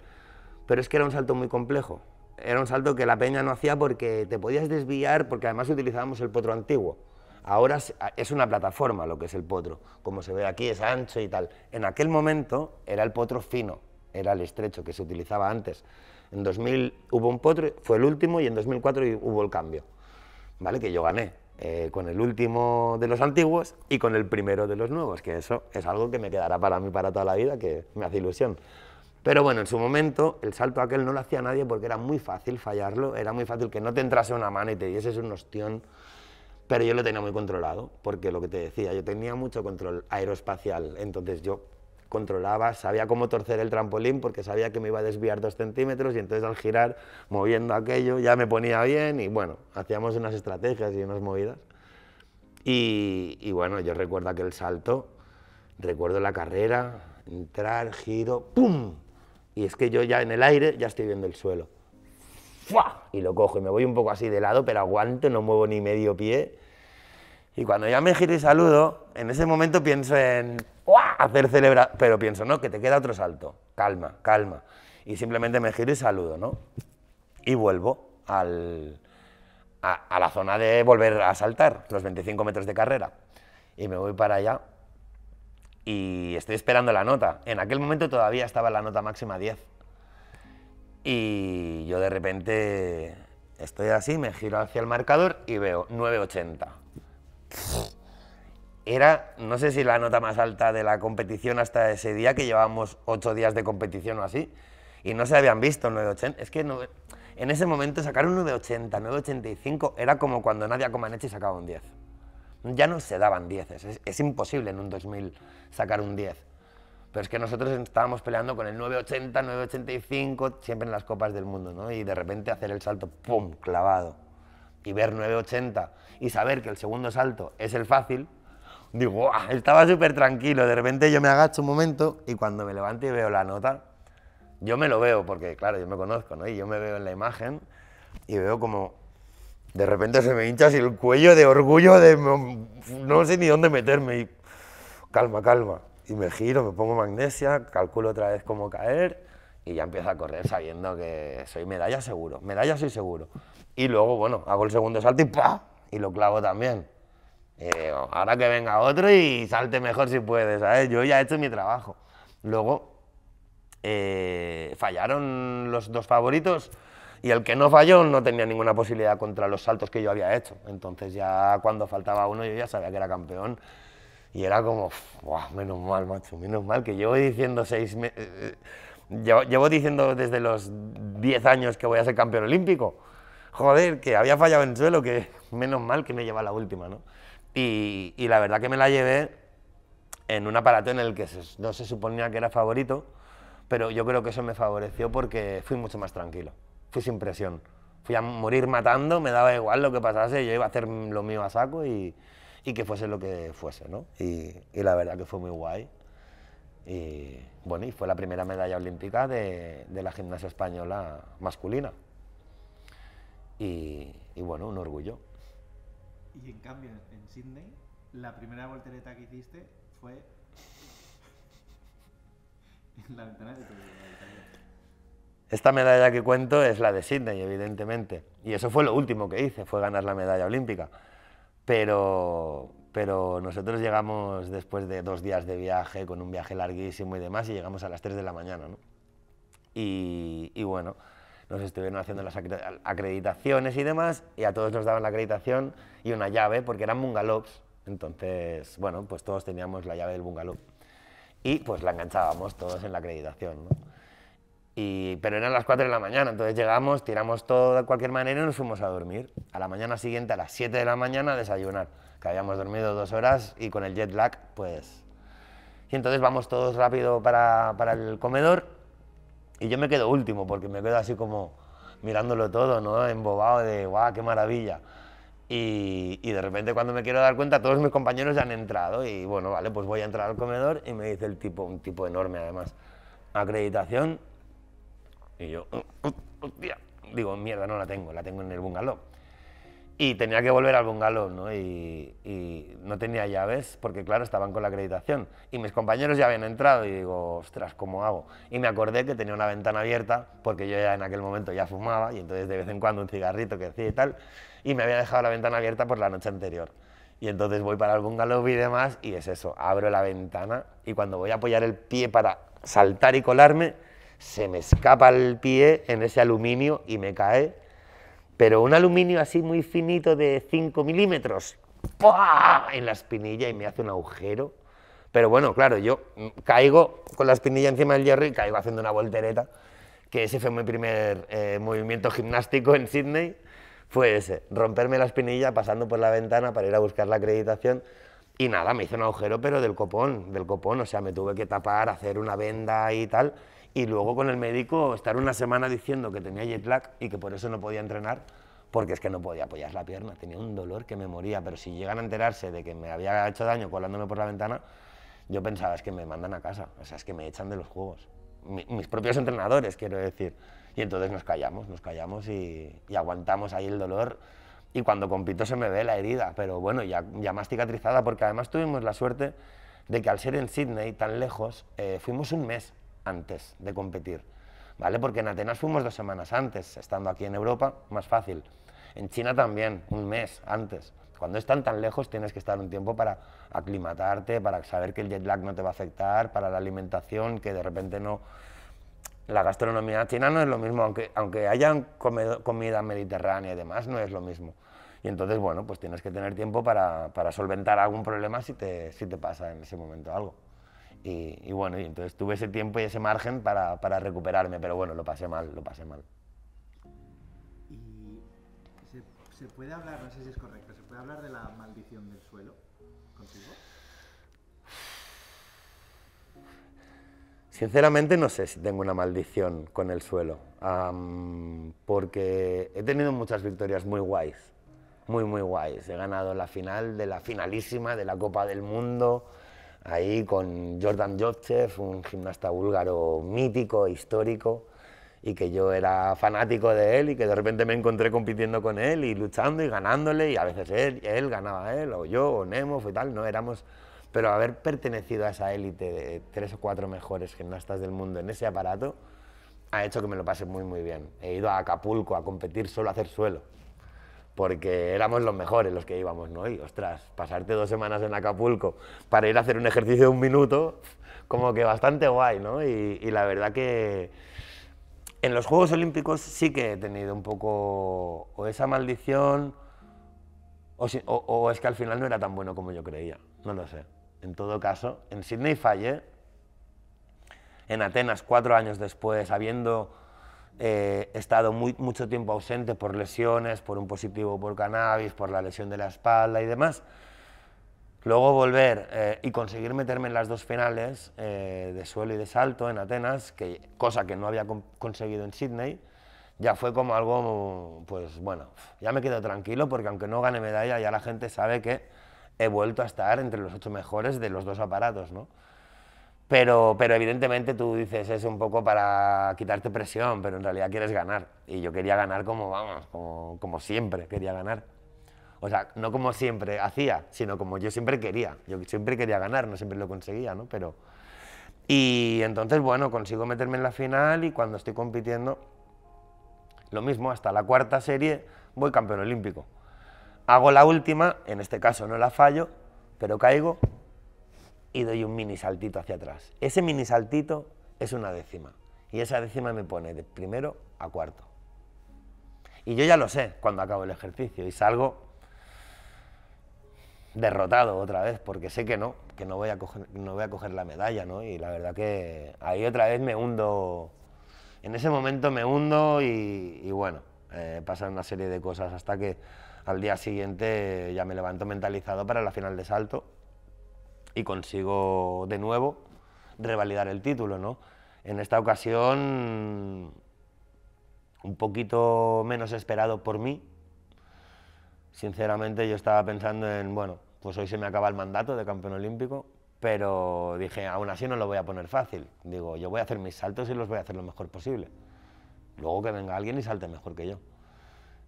Pero es que era un salto muy complejo. Era un salto que la peña no hacía porque te podías desviar, porque además utilizábamos el potro antiguo. Ahora es una plataforma lo que es el potro. Como se ve aquí, es ancho y tal. En aquel momento era el potro fino, era el estrecho que se utilizaba antes. En 2000 hubo un potro, fue el último, y en 2004 hubo el cambio, ¿vale? Que yo gané eh, con el último de los antiguos y con el primero de los nuevos, que eso es algo que me quedará para mí para toda la vida, que me hace ilusión. Pero bueno, en su momento el salto aquel no lo hacía nadie porque era muy fácil fallarlo, era muy fácil que no te entrase una mano y te dieses un ostión, pero yo lo tenía muy controlado, porque lo que te decía, yo tenía mucho control aeroespacial, entonces yo controlaba, sabía cómo torcer el trampolín porque sabía que me iba a desviar dos centímetros y entonces al girar, moviendo aquello, ya me ponía bien y bueno, hacíamos unas estrategias y unas movidas. Y, bueno, yo recuerdo aquel salto, recuerdo la carrera, entrar, giro, ¡pum! Y es que yo ya en el aire ya estoy viendo el suelo. ¡Fua! Y lo cojo y me voy un poco así de lado, pero aguanto, no muevo ni medio pie. Y cuando ya me giro y saludo, en ese momento pienso en hacer celebrar, pero pienso, no, que te queda otro salto, calma, calma. Y simplemente me giro y saludo, ¿no? Y vuelvo al, a, la zona de volver a saltar, los 25 metros de carrera. Y me voy para allá y estoy esperando la nota. En aquel momento todavía estaba la nota máxima 10. Y yo de repente estoy así, me giro hacia el marcador y veo 980 era, no sé si la nota más alta de la competición hasta ese día, que llevábamos ocho días de competición o así, y no se habían visto 9.80. Es que no, en ese momento sacar un 9.80, 9.85 era como cuando Nadia Comaneci sacaba un 10. Ya no se daban 10, es, es, imposible en un 2000 sacar un 10. Pero es que nosotros estábamos peleando con el 9.80, 9.85, siempre en las copas del mundo, ¿no? Y de repente hacer el salto, ¡pum!, clavado. Y ver 9.80 y saber que el segundo salto es el fácil, digo, estaba súper tranquilo. De repente yo me agacho un momento y cuando me levanto y veo la nota, yo me lo veo porque, claro, yo me conozco, ¿no? Y yo me veo en la imagen y veo como de repente se me hincha así el cuello de orgullo de no sé ni dónde meterme y calma, calma. Y me giro, me pongo magnesia, calculo otra vez cómo caer y ya empiezo a correr sabiendo que soy medalla seguro, medalla soy seguro. Y luego, bueno, hago el segundo salto y ¡pa! Y lo clavo también. Eh, ahora que venga otro y salte mejor si puedes, Yo ya he hecho mi trabajo. Luego, eh, fallaron los dos favoritos y el que no falló no tenía ninguna posibilidad contra los saltos que yo había hecho. Entonces ya cuando faltaba uno yo ya sabía que era campeón y era como, menos mal, macho, menos mal que llevo diciendo seis eh, diciendo desde los 10 años que voy a ser campeón olímpico. Joder, que había fallado en suelo, que menos mal que me lleva la última, ¿no? Y, la verdad que me la llevé en un aparato en el que no se suponía que era favorito, pero yo creo que eso me favoreció porque fui mucho más tranquilo, fui sin presión. Fui a morir matando, me daba igual lo que pasase, yo iba a hacer lo mío a saco y, y que fuese lo que fuese, ¿no? Y, y, la verdad que fue muy guay. Y bueno, y fue la primera medalla olímpica de, de la gimnasia española masculina. Y, y bueno, un orgullo. Y en cambio, en Sydney, la primera voltereta que hiciste fue en la ventana de tu Esta medalla que cuento es la de Sydney, evidentemente. Y eso fue lo último que hice, fue ganar la medalla olímpica. Pero, pero nosotros llegamos después de dos días de viaje, con un viaje larguísimo y demás, y llegamos a las 3 de la mañana. Y, y bueno, nos estuvieron haciendo las acreditaciones y demás, y a todos nos daban la acreditación y una llave, porque eran bungalows, entonces, bueno, pues todos teníamos la llave del bungalow. Y pues la enganchábamos todos en la acreditación, pero eran las 4 de la mañana, entonces llegamos, tiramos todo de cualquier manera y nos fuimos a dormir. A la mañana siguiente, a las 7 de la mañana, a desayunar, que habíamos dormido dos horas y con el jet lag, pues... Y entonces vamos todos rápido para, para el comedor y yo me quedo último, porque me quedo así como mirándolo todo, ¿no? Embobado de, guau, qué maravilla. Y, y, de repente cuando me quiero dar cuenta, todos mis compañeros ya han entrado y bueno, vale, pues voy a entrar al comedor y me dice el tipo, un tipo enorme además, acreditación. Y yo, hostia, oh, oh, oh, digo, mierda, no la tengo, la tengo en el bungalow. Y tenía que volver al bungalow, ¿no? Y, y, no tenía llaves, porque claro, estaban con la acreditación. Y mis compañeros ya habían entrado y digo, ostras, ¿cómo hago? Y me acordé que tenía una ventana abierta, porque yo ya en aquel momento ya fumaba, y entonces de vez en cuando un cigarrito que hacía y tal, y me había dejado la ventana abierta por la noche anterior. Y entonces voy para el bungalow y demás, y es eso, abro la ventana, y cuando voy a apoyar el pie para saltar y colarme, se me escapa el pie en ese aluminio y me cae pero un aluminio así muy finito de 5 milímetros, en la espinilla y me hace un agujero. Pero bueno, claro, yo caigo con la espinilla encima del hierro y caigo haciendo una voltereta, que ese fue mi primer eh, movimiento gimnástico en Sydney, fue ese, romperme la espinilla pasando por la ventana para ir a buscar la acreditación y nada, me hizo un agujero pero del copón, del copón, o sea, me tuve que tapar, hacer una venda y tal, y luego con el médico estar una semana diciendo que tenía jet lag y que por eso no podía entrenar, porque es que no podía apoyar la pierna, tenía un dolor que me moría, pero si llegan a enterarse de que me había hecho daño colándome por la ventana, yo pensaba, es que me mandan a casa, o sea, es que me echan de los juegos. mis propios entrenadores, quiero decir. Y entonces nos callamos, nos callamos y, aguantamos ahí el dolor. Y cuando compito se me ve la herida, pero bueno, ya, ya más cicatrizada, porque además tuvimos la suerte de que al ser en Sydney, tan lejos, eh, fuimos un mes antes de competir, ¿vale? Porque en Atenas fuimos dos semanas antes, estando aquí en Europa, más fácil. En China también, un mes antes. Cuando están tan lejos tienes que estar un tiempo para aclimatarte, para saber que el jet lag no te va a afectar, para la alimentación, que de repente no... La gastronomía china no es lo mismo, aunque, aunque haya comida mediterránea y demás, no es lo mismo. Y entonces, bueno, pues tienes que tener tiempo para, para solventar algún problema si te, si te pasa en ese momento algo. Y, bueno, y entonces tuve ese tiempo y ese margen para, para, recuperarme, pero bueno, lo pasé mal, lo pasé mal. ¿Y se, puede hablar, no sé si es correcto, se puede hablar de la maldición del suelo contigo? Sinceramente no sé si tengo una maldición con el suelo, porque he tenido muchas victorias muy guays, muy, muy guays. He ganado la final de la finalísima de la Copa del Mundo, ahí con Jordan Jovchev, un gimnasta búlgaro mítico, histórico, y que yo era fanático de él y que de repente me encontré compitiendo con él y luchando y ganándole y a veces él, él ganaba él o yo o Nemo y tal, no éramos... Pero haber pertenecido a esa élite de tres o cuatro mejores gimnastas del mundo en ese aparato ha hecho que me lo pase muy muy bien. He ido a Acapulco a competir solo a hacer suelo porque éramos los mejores los que íbamos, ¿no? Y ostras, pasarte dos semanas en Acapulco para ir a hacer un ejercicio de un minuto, como que bastante guay, ¿no? Y, la verdad que en los Juegos Olímpicos sí que he tenido un poco o esa maldición o, es que al final no era tan bueno como yo creía, no lo sé. En todo caso, en Sydney fallé, en Atenas cuatro años después, habiendo eh, he estado mucho tiempo ausente por lesiones, por un positivo por cannabis, por la lesión de la espalda y demás. Luego volver eh, y conseguir meterme en las dos finales eh, de suelo y de salto en Atenas, que, cosa que no había conseguido en Sydney, ya fue como algo, pues bueno, ya me quedo tranquilo porque aunque no gane medalla, ya la gente sabe que he vuelto a estar entre los ocho mejores de los dos aparatos, ¿no? Pero, pero evidentemente tú dices es un poco para quitarte presión, pero en realidad quieres ganar. Y yo quería ganar como, vamos, como, como siempre quería ganar. O sea, no como siempre hacía, sino como yo siempre quería. Yo siempre quería ganar, no siempre lo conseguía, ¿no? Pero, y entonces, bueno, consigo meterme en la final y cuando estoy compitiendo, lo mismo, hasta la cuarta serie voy campeón olímpico. Hago la última, en este caso no la fallo, pero caigo y doy un mini saltito hacia atrás. Ese mini saltito es una décima y esa décima me pone de primero a cuarto. Y yo ya lo sé cuando acabo el ejercicio y salgo derrotado otra vez porque sé que no, que no voy a coger, no voy a la medalla, ¿no? Y la verdad que ahí otra vez me hundo, en ese momento me hundo y, bueno, eh, pasan una serie de cosas hasta que al día siguiente ya me levanto mentalizado para la final de salto y consigo de nuevo revalidar el título, ¿no? En esta ocasión, un poquito menos esperado por mí. Sinceramente, yo estaba pensando en, bueno, pues hoy se me acaba el mandato de campeón olímpico, pero dije, aún así no lo voy a poner fácil. Digo, yo voy a hacer mis saltos y los voy a hacer lo mejor posible. Luego que venga alguien y salte mejor que yo.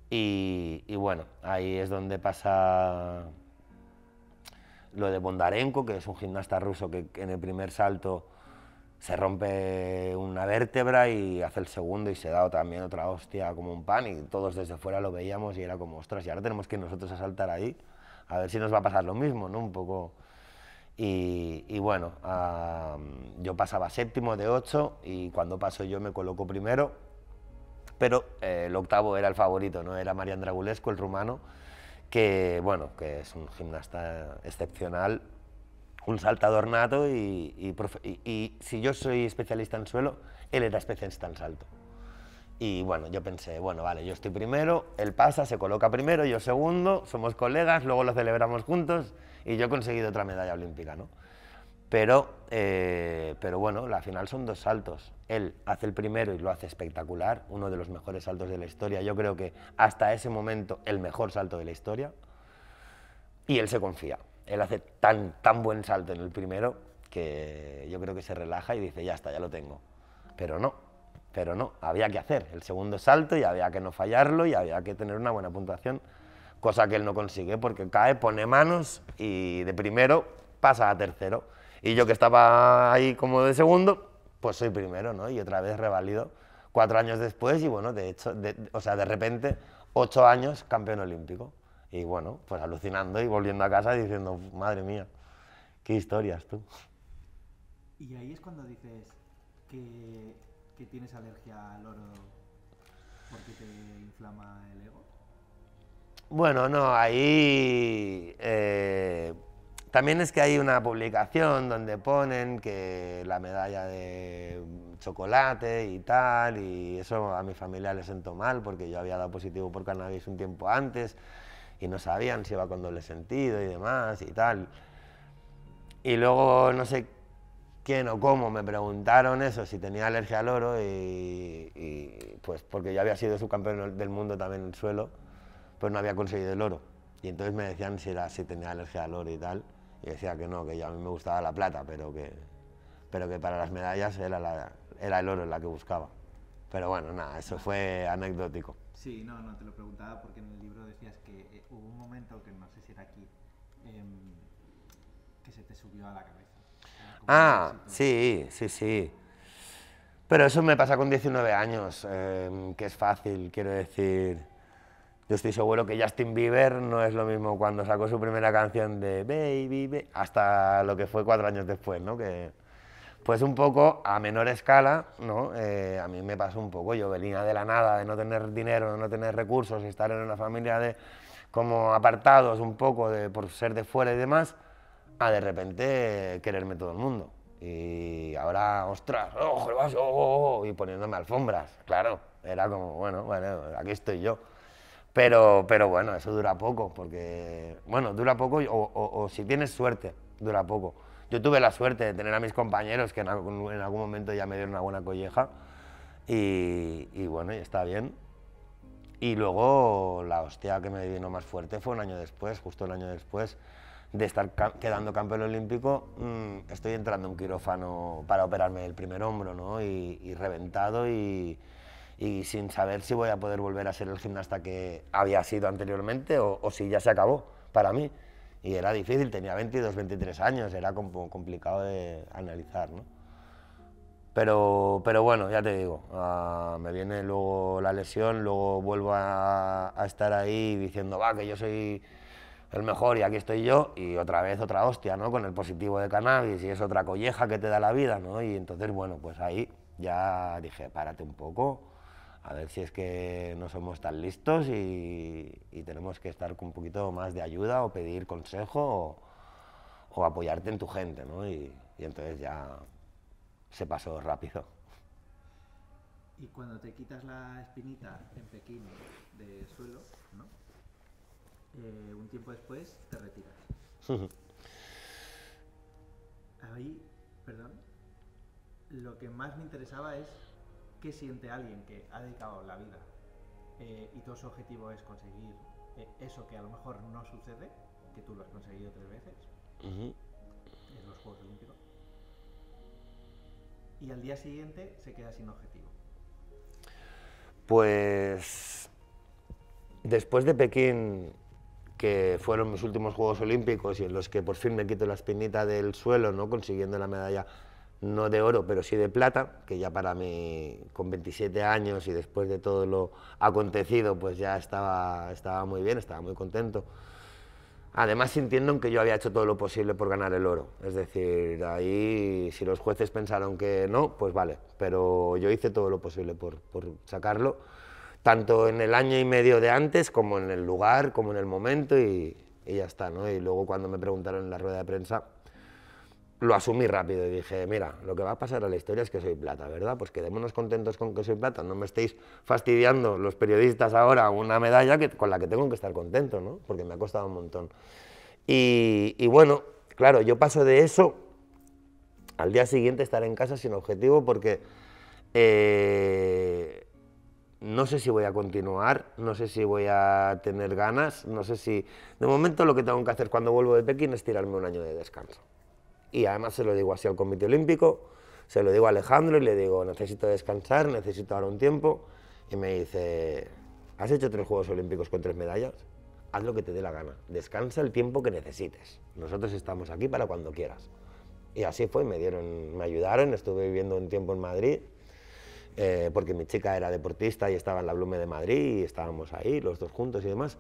Y, y bueno, ahí es donde pasa lo de Bondarenko, que es un gimnasta ruso que en el primer salto se rompe una vértebra y hace el segundo y se da también otra hostia como un pan y todos desde fuera lo veíamos y era como, ostras, y ahora tenemos que nosotros a saltar ahí, a ver si nos va a pasar lo mismo, ¿no? Un poco... Y, bueno, yo pasaba séptimo de ocho y cuando paso yo me coloco primero, pero eh, el octavo era el favorito, ¿no? Era Marian Dragulescu, el rumano, que, bueno, que es un gimnasta excepcional, un saltador nato y, si yo soy especialista en suelo, él era especialista en salto. Y bueno, yo pensé, bueno, vale, yo estoy primero, él pasa, se coloca primero, yo segundo, somos colegas, luego lo celebramos juntos y yo he conseguido otra medalla olímpica, ¿no? Pero, eh, pero bueno, la final son dos saltos. Él hace el primero y lo hace espectacular, uno de los mejores saltos de la historia. Yo creo que hasta ese momento el mejor salto de la historia. Y él se confía. Él hace tan, tan buen salto en el primero que yo creo que se relaja y dice, ya está, ya lo tengo. Pero no, pero no, había que hacer el segundo salto y había que no fallarlo y había que tener una buena puntuación, cosa que él no consigue porque cae, pone manos y de primero pasa a tercero. Y yo que estaba ahí como de segundo, pues soy primero, ¿no? Y otra vez revalido cuatro años después y bueno, de hecho, o sea, de repente, ocho años campeón olímpico. Y bueno, pues alucinando y volviendo a casa diciendo, madre mía, qué historias tú. Y ahí es cuando dices que, tienes alergia al oro porque te inflama el ego. Bueno, no, ahí... Eh, también es que hay una publicación donde ponen que la medalla de chocolate y tal, y eso a mi familia le sentó mal porque yo había dado positivo por cannabis un tiempo antes y no sabían si iba con doble sentido y demás y tal. Y luego no sé quién o cómo me preguntaron eso, si tenía alergia al oro y, pues porque yo había sido subcampeón del mundo también en el suelo, pues no había conseguido el oro. Y entonces me decían si, era, si tenía alergia al oro y tal. Y decía que no, que yo, a mí me gustaba la plata, pero que, pero que para las medallas era, la, era el oro la que buscaba. Pero bueno, nada, eso fue anecdótico. Sí, no, no, te lo preguntaba porque en el libro decías que eh, hubo un momento que no sé si era aquí, em, que se te subió a la cabeza. Ah, sí, sí, sí. Pero eso me pasa con 19 años, em, que es fácil, quiero decir yo estoy seguro que Justin Bieber no es lo mismo cuando sacó su primera canción de Baby, baby hasta lo que fue cuatro años después, ¿no? Que, pues un poco a menor escala, ¿no? Eh, a mí me pasó un poco, yo venía de la nada, de no tener dinero, de no tener recursos, estar en una familia de como apartados un poco de, por ser de fuera y demás, a de repente quererme todo el mundo. Y ahora, ostras, ojo, oh, oh, oh, oh, y poniéndome alfombras, claro. Era como, bueno, bueno, aquí estoy yo. Pero, pero bueno, eso dura poco, porque, bueno, dura poco o, o, si tienes suerte, dura poco. Yo tuve la suerte de tener a mis compañeros que en, algún, momento ya me dieron una buena colleja y, y bueno, y está bien. Y luego la hostia que me vino más fuerte fue un año después, justo el año después de estar quedando campeón olímpico, mm, estoy entrando a un quirófano para operarme el primer hombro, ¿no? y, y reventado y, y sin saber si voy a poder volver a ser el gimnasta que había sido anteriormente o, si ya se acabó para mí. Y era difícil, tenía 22, 23 años, era complicado de analizar, ¿no? Pero, pero bueno, ya te digo, ah, me viene luego la lesión, luego vuelvo a, a estar ahí diciendo, va, que yo soy el mejor y aquí estoy yo, y otra vez otra hostia, ¿no? Con el positivo de cannabis y es otra colleja que te da la vida, ¿no? Y entonces, bueno, pues ahí ya dije, párate un poco, a ver si es que no somos tan listos y, tenemos que estar con un poquito más de ayuda o pedir consejo o, apoyarte en tu gente, ¿no? Y, entonces ya se pasó rápido. Y cuando te quitas la espinita en Pekín de suelo, ¿no? Eh, un tiempo después te retiras. Ahí, perdón, lo que más me interesaba es qué siente alguien que ha dedicado la vida eh, y todo su objetivo es conseguir eh, eso que a lo mejor no sucede, que tú lo has conseguido tres veces en los Juegos Olímpicos, y al día siguiente se queda sin objetivo? Pues después de Pekín, que fueron mis últimos Juegos Olímpicos y en los que por fin me quito la espinita del suelo, no consiguiendo la medalla no de oro, pero sí de plata, que ya para mí, con 27 años y después de todo lo acontecido, pues ya estaba, estaba muy bien, estaba muy contento. Además, sintiendo que yo había hecho todo lo posible por ganar el oro. Es decir, ahí, si los jueces pensaron que no, pues vale, pero yo hice todo lo posible por, sacarlo, tanto en el año y medio de antes, como en el lugar, como en el momento, y, ya está. ¿no? Y luego, cuando me preguntaron en la rueda de prensa, lo asumí rápido y dije, mira, lo que va a pasar a la historia es que soy plata, ¿verdad? Pues quedémonos contentos con que soy plata, no me estéis fastidiando los periodistas ahora una medalla que, con la que tengo que estar contento, ¿no? Porque me ha costado un montón. Y, bueno, claro, yo paso de eso al día siguiente estar en casa sin objetivo porque eh, no sé si voy a continuar, no sé si voy a tener ganas, no sé si... De momento lo que tengo que hacer cuando vuelvo de Pekín es tirarme un año de descanso y además se lo digo así al Comité Olímpico, se lo digo a Alejandro y le digo, necesito descansar, necesito dar un tiempo, y me dice, ¿has hecho tres Juegos Olímpicos con tres medallas? Haz lo que te dé la gana, descansa el tiempo que necesites, nosotros estamos aquí para cuando quieras. Y así fue, me, dieron, me ayudaron, estuve viviendo un tiempo en Madrid, eh, porque mi chica era deportista y estaba en la Blume de Madrid y estábamos ahí los dos juntos y demás.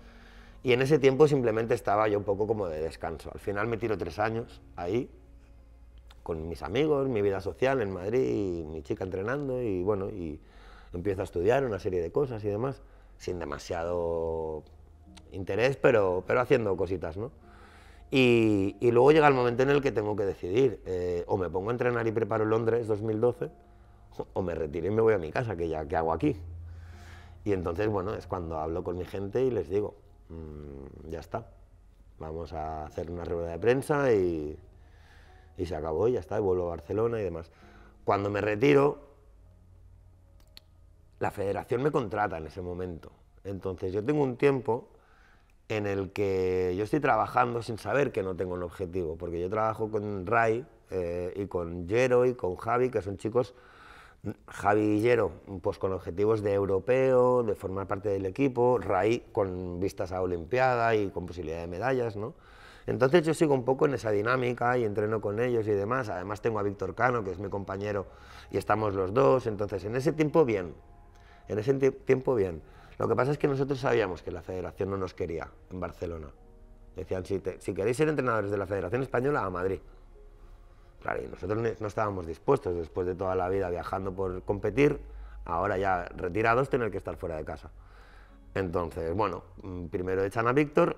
Y en ese tiempo simplemente estaba yo un poco como de descanso. Al final me tiro tres años ahí, con mis amigos, mi vida social en Madrid, y mi chica entrenando y bueno, y empiezo a estudiar una serie de cosas y demás, sin demasiado interés, pero, pero haciendo cositas, ¿no? Y, luego llega el momento en el que tengo que decidir, eh, o me pongo a entrenar y preparo Londres 2012, o me retiro y me voy a mi casa, que ya, ¿qué hago aquí? Y entonces, bueno, es cuando hablo con mi gente y les digo, mm, ya está, vamos a hacer una rueda de prensa y y se acabó y ya está, y vuelvo a Barcelona y demás. Cuando me retiro, la federación me contrata en ese momento. Entonces yo tengo un tiempo en el que yo estoy trabajando sin saber que no tengo un objetivo, porque yo trabajo con Ray eh, y con Jero y con Javi, que son chicos, Javi y Jero, pues con objetivos de europeo, de formar parte del equipo, Ray con vistas a Olimpiada y con posibilidad de medallas, ¿no? Entonces yo sigo un poco en esa dinámica y entreno con ellos y demás. Además tengo a Víctor Cano, que es mi compañero, y estamos los dos. Entonces en ese tiempo bien, en ese tiempo bien. Lo que pasa es que nosotros sabíamos que la federación no nos quería en Barcelona. Decían, si, queréis ser entrenadores de la Federación Española, a Madrid. Claro, y nosotros no estábamos dispuestos, después de toda la vida viajando por competir, ahora ya retirados, tener que estar fuera de casa. Entonces, bueno, mm, primero echan a Víctor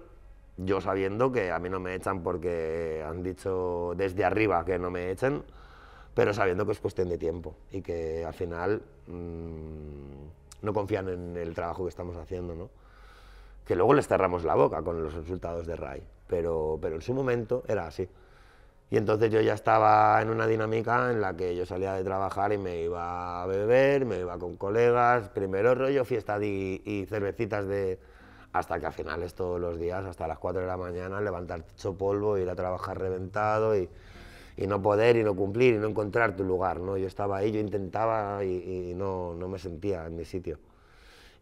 yo sabiendo que a mí no me echan porque han dicho desde arriba que no me echen, pero sabiendo que es cuestión de tiempo y que al final mm, no confían en el trabajo que estamos haciendo, ¿no? Que luego les cerramos la boca con los resultados de RAI, pero, pero en su momento era así. Y entonces yo ya estaba en una dinámica en la que yo salía de trabajar y me iba a beber, me iba con colegas, primero rollo, fiestas y cervecitas de, hasta que a finales todos los días, hasta las 4 de la mañana, levantar hecho polvo, ir a trabajar reventado y, no poder y no cumplir y no encontrar tu lugar. ¿no? Yo estaba ahí, yo intentaba y, no, no, me sentía en mi sitio.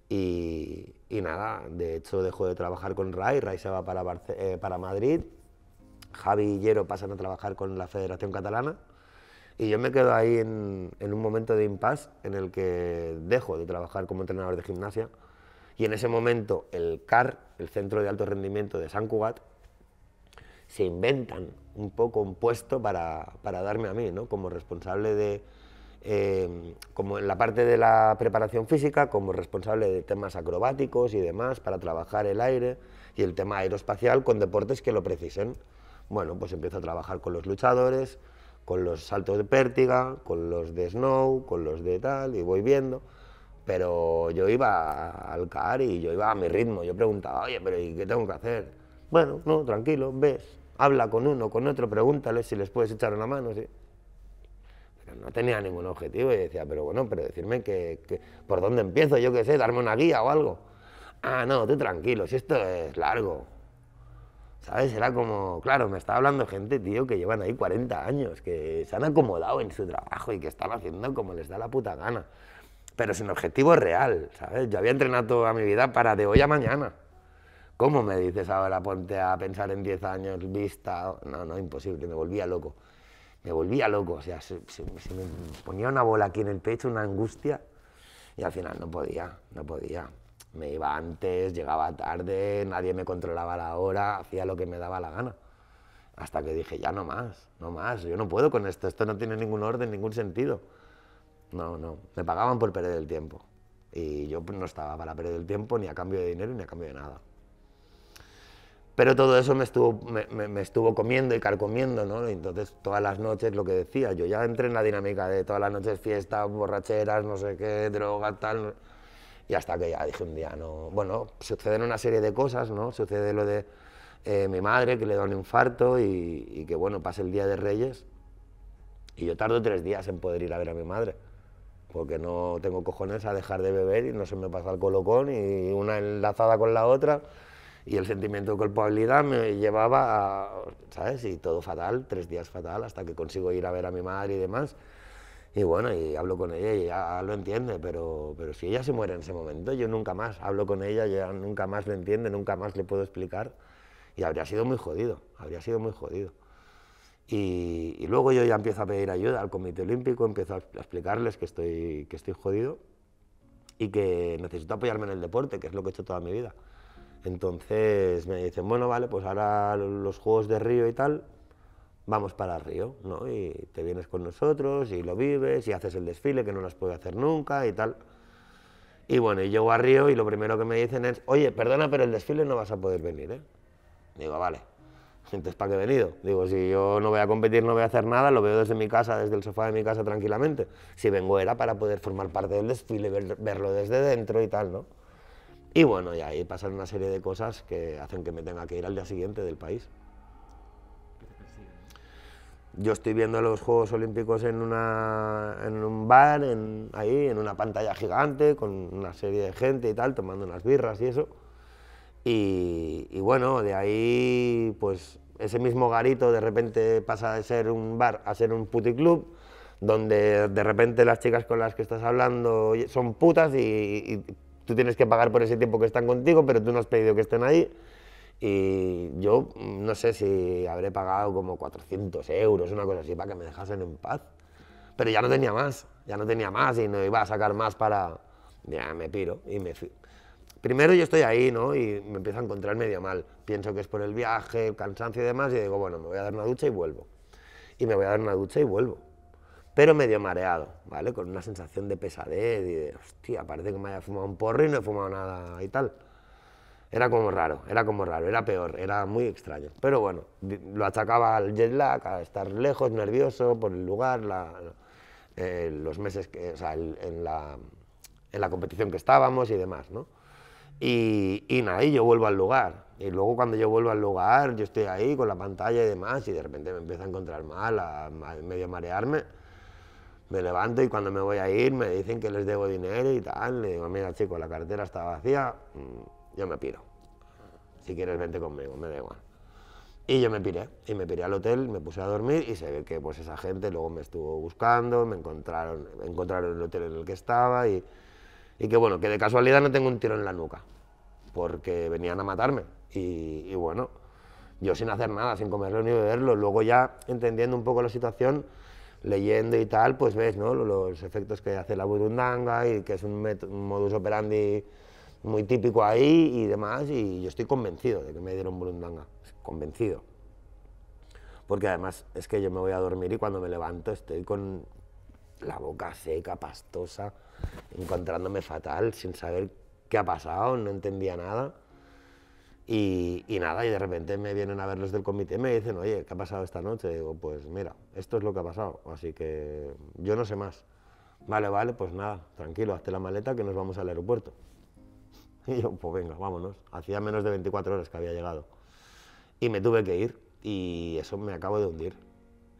Y, nada, de hecho dejo de trabajar con Rai, Rai se va para, eh, para Madrid, Javi y Yero pasan a trabajar con la Federación Catalana. Y yo me quedo ahí en, en, un momento de impasse en el que dejo de trabajar como entrenador de gimnasia y en ese momento el CAR, el Centro de Alto Rendimiento de San Cugat, se inventan un poco un puesto para, para darme a mí, ¿no? como responsable de, eh, como en la parte de la preparación física, como responsable de temas acrobáticos y demás, para trabajar el aire y el tema aeroespacial con deportes que lo precisen. Bueno, pues empiezo a trabajar con los luchadores, con los saltos de pértiga, con los de snow, con los de tal, y voy viendo. Pero yo iba al CAR y yo iba a mi ritmo. Yo preguntaba, oye, pero ¿y qué tengo que hacer? Bueno, no, tranquilo, ves, habla con uno, con otro, pregúntale si les puedes echar una mano, sí. Pero no tenía ningún objetivo y decía, pero bueno, pero decirme que, por dónde empiezo, yo qué sé, darme una guía o algo. Ah, no, tú tranquilo, si esto es largo, ¿Sabes? Era como, claro, me está hablando gente, tío, que llevan ahí 40 años, que se han acomodado en su trabajo y que están haciendo como les da la puta gana pero sin objetivo real, ¿sabes? Yo había entrenado toda mi vida para de hoy a mañana. ¿Cómo me dices ahora ponte a pensar en 10 años vista? No, no, imposible, me volvía loco. Me volvía loco, o sea, se, me ponía una bola aquí en el pecho, una angustia, y al final no podía, no podía. Me iba antes, llegaba tarde, nadie me controlaba la hora, hacía lo que me daba la gana. Hasta que dije, ya no más, no más, yo no puedo con esto, esto no tiene ningún orden, ningún sentido. No, no. Me pagaban por perder el tiempo. Y yo pues, no estaba para perder el tiempo ni a cambio de dinero ni a cambio de nada. Pero todo eso me estuvo, me, estuvo comiendo y carcomiendo, ¿no? entonces todas las noches, lo que decía, yo ya entré en la dinámica de todas las noches fiestas, borracheras, no sé qué, drogas, tal. Y hasta que ya dije un día, no. Bueno, suceden una serie de cosas, ¿no? Sucede lo de eh, mi madre, que le da un infarto y, y que, bueno, pasa el día de Reyes. Y yo tardo tres días en poder ir a ver a mi madre porque no tengo cojones a dejar de beber y no se me pasa el colocón y una enlazada con la otra y el sentimiento de culpabilidad me llevaba a, ¿sabes? Y todo fatal, tres días fatal, hasta que consigo ir a ver a mi madre y demás. Y bueno, y hablo con ella y ella lo entiende, pero, pero si ella se muere en ese momento, yo nunca más hablo con ella, ya nunca más le entiende, nunca más le puedo explicar. Y habría sido muy jodido, habría sido muy jodido. Y, luego yo ya empiezo a pedir ayuda al Comité Olímpico, empiezo a explicarles que estoy, que estoy jodido y que necesito apoyarme en el deporte, que es lo que he hecho toda mi vida. Entonces me dicen, bueno, vale, pues ahora los Juegos de Río y tal, vamos para Río, ¿no? Y te vienes con nosotros y lo vives y haces el desfile que no las puedo hacer nunca y tal. Y bueno, y llego a Río y lo primero que me dicen es, oye, perdona, pero el desfile no vas a poder venir, ¿eh? Digo, vale. Entonces, ¿para qué he venido? Digo, si yo no voy a competir, no voy a hacer nada, lo veo desde mi casa, desde el sofá de mi casa tranquilamente. Si vengo era para poder formar parte del desfile, verlo desde dentro y tal, ¿no? Y bueno, y ahí pasan una serie de cosas que hacen que me tenga que ir al día siguiente del país. Yo estoy viendo los Juegos Olímpicos en, una, en un bar, ahí, en una pantalla gigante, con una serie de gente y tal, tomando unas birras y eso y, bueno, de ahí, pues ese mismo garito de repente pasa de ser un bar a ser un puticlub, donde de repente las chicas con las que estás hablando son putas y, tú tienes que pagar por ese tiempo que están contigo, pero tú no has pedido que estén ahí. Y yo mm, no sé si habré pagado como 400 euros, una cosa así, para que me dejasen en paz. Pero ya no tenía más, ya no tenía más y no iba a sacar más para... Ya me piro y me fui. Primero yo estoy ahí, ¿no? Y me empiezo a encontrar medio mal. Pienso que es por el viaje, el cansancio y demás, y digo, bueno, me voy a dar una ducha y vuelvo. Y me voy a dar una ducha y vuelvo. Pero medio mareado, ¿vale? Con una sensación de pesadez y de, hostia, parece que me haya fumado un porro y no he fumado nada y tal. Era como raro, era como raro, era peor, era muy extraño. Pero bueno, lo achacaba al jet lag, a estar lejos, nervioso por el lugar, eh, los meses, que, o sea, en, la, en la competición que estábamos y demás, ¿no? Y, y nada, y yo vuelvo al lugar. Y luego cuando yo vuelvo al lugar, yo estoy ahí con la pantalla y demás, y de repente me empiezo a encontrar mal, a, medio marearme. Me levanto y cuando me voy a ir me dicen que les debo dinero y tal. Le digo, mira chico, la cartera está vacía, mm, yo me piro. Si quieres vente conmigo, me da igual. Y yo me piré, y me piré al hotel, me puse a dormir y sé ve que pues esa gente luego me estuvo buscando, me encontraron, encontraron el hotel en el que estaba y y que bueno, que de casualidad no tengo un tiro en la nuca, porque venían a matarme. Y, bueno, yo sin hacer nada, sin comerlo ni beberlo, luego ya entendiendo un poco la situación, leyendo y tal, pues ves ¿no? los efectos que hace la burundanga y que es un, un modus operandi muy típico ahí y demás, y yo estoy convencido de que me dieron burundanga, convencido. Porque además es que yo me voy a dormir y cuando me levanto estoy con la boca seca, pastosa, encontrándome fatal, sin saber qué ha pasado, no entendía nada. Y, nada, y de repente me vienen a ver los del comité y me dicen, oye, ¿qué ha pasado esta noche? Y digo, pues mira, esto es lo que ha pasado, así que yo no sé más. Vale, vale, pues nada, tranquilo, hazte la maleta que nos vamos al aeropuerto. Y yo, pues venga, vámonos. Hacía menos de 24 horas que había llegado. Y me tuve que ir y eso me acabo de hundir.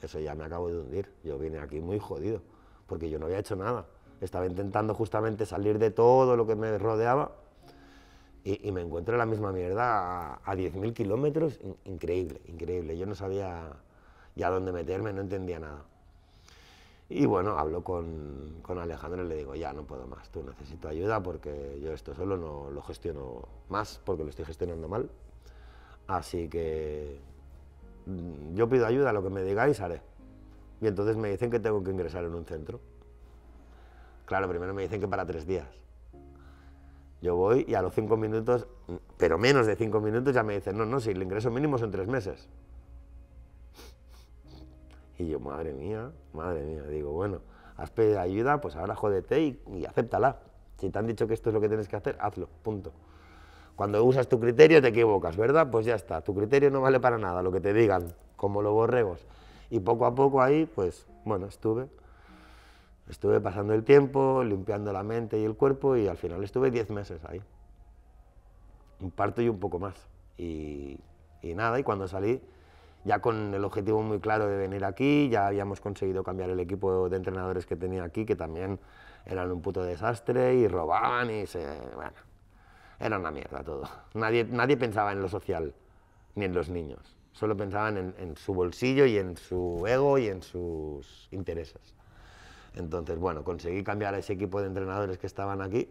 Eso ya me acabo de hundir. Yo vine aquí muy jodido, porque yo no había hecho nada. Estaba intentando justamente salir de todo lo que me rodeaba y, me encuentro la misma mierda a, 10.000 kilómetros. increíble, increíble. Yo no sabía ya dónde meterme, no entendía nada. Y bueno, hablo con, con, Alejandro y le digo, ya no puedo más, tú necesito ayuda porque yo esto solo no lo gestiono más porque lo estoy gestionando mal. Así que mm, yo pido ayuda, lo que me digáis haré. Y entonces me dicen que tengo que ingresar en un centro. Claro, primero me dicen que para tres días. Yo voy y a los cinco minutos, pero menos de cinco minutos, ya me dicen, no, no, si el ingreso mínimo son tres meses. Y yo, madre mía, madre mía, digo, bueno, has pedido ayuda, pues ahora jódete y, acéptala. Si te han dicho que esto es lo que tienes que hacer, hazlo, punto. Cuando usas tu criterio te equivocas, ¿verdad? Pues ya está, tu criterio no vale para nada, lo que te digan, como lo borregos. Y poco a poco ahí, pues, bueno, estuve. Estuve pasando el tiempo, limpiando la mente y el cuerpo y al final estuve 10 meses ahí. Un parto y un poco más. Y, nada, y cuando salí, ya con el objetivo muy claro de venir aquí, ya habíamos conseguido cambiar el equipo de entrenadores que tenía aquí, que también eran un puto desastre y robaban y se... bueno, era una mierda todo. Nadie, nadie pensaba en lo social, ni en los niños. Solo pensaban en, en su bolsillo y en su ego y en sus intereses. Entonces, bueno, conseguí cambiar a ese equipo de entrenadores que estaban aquí,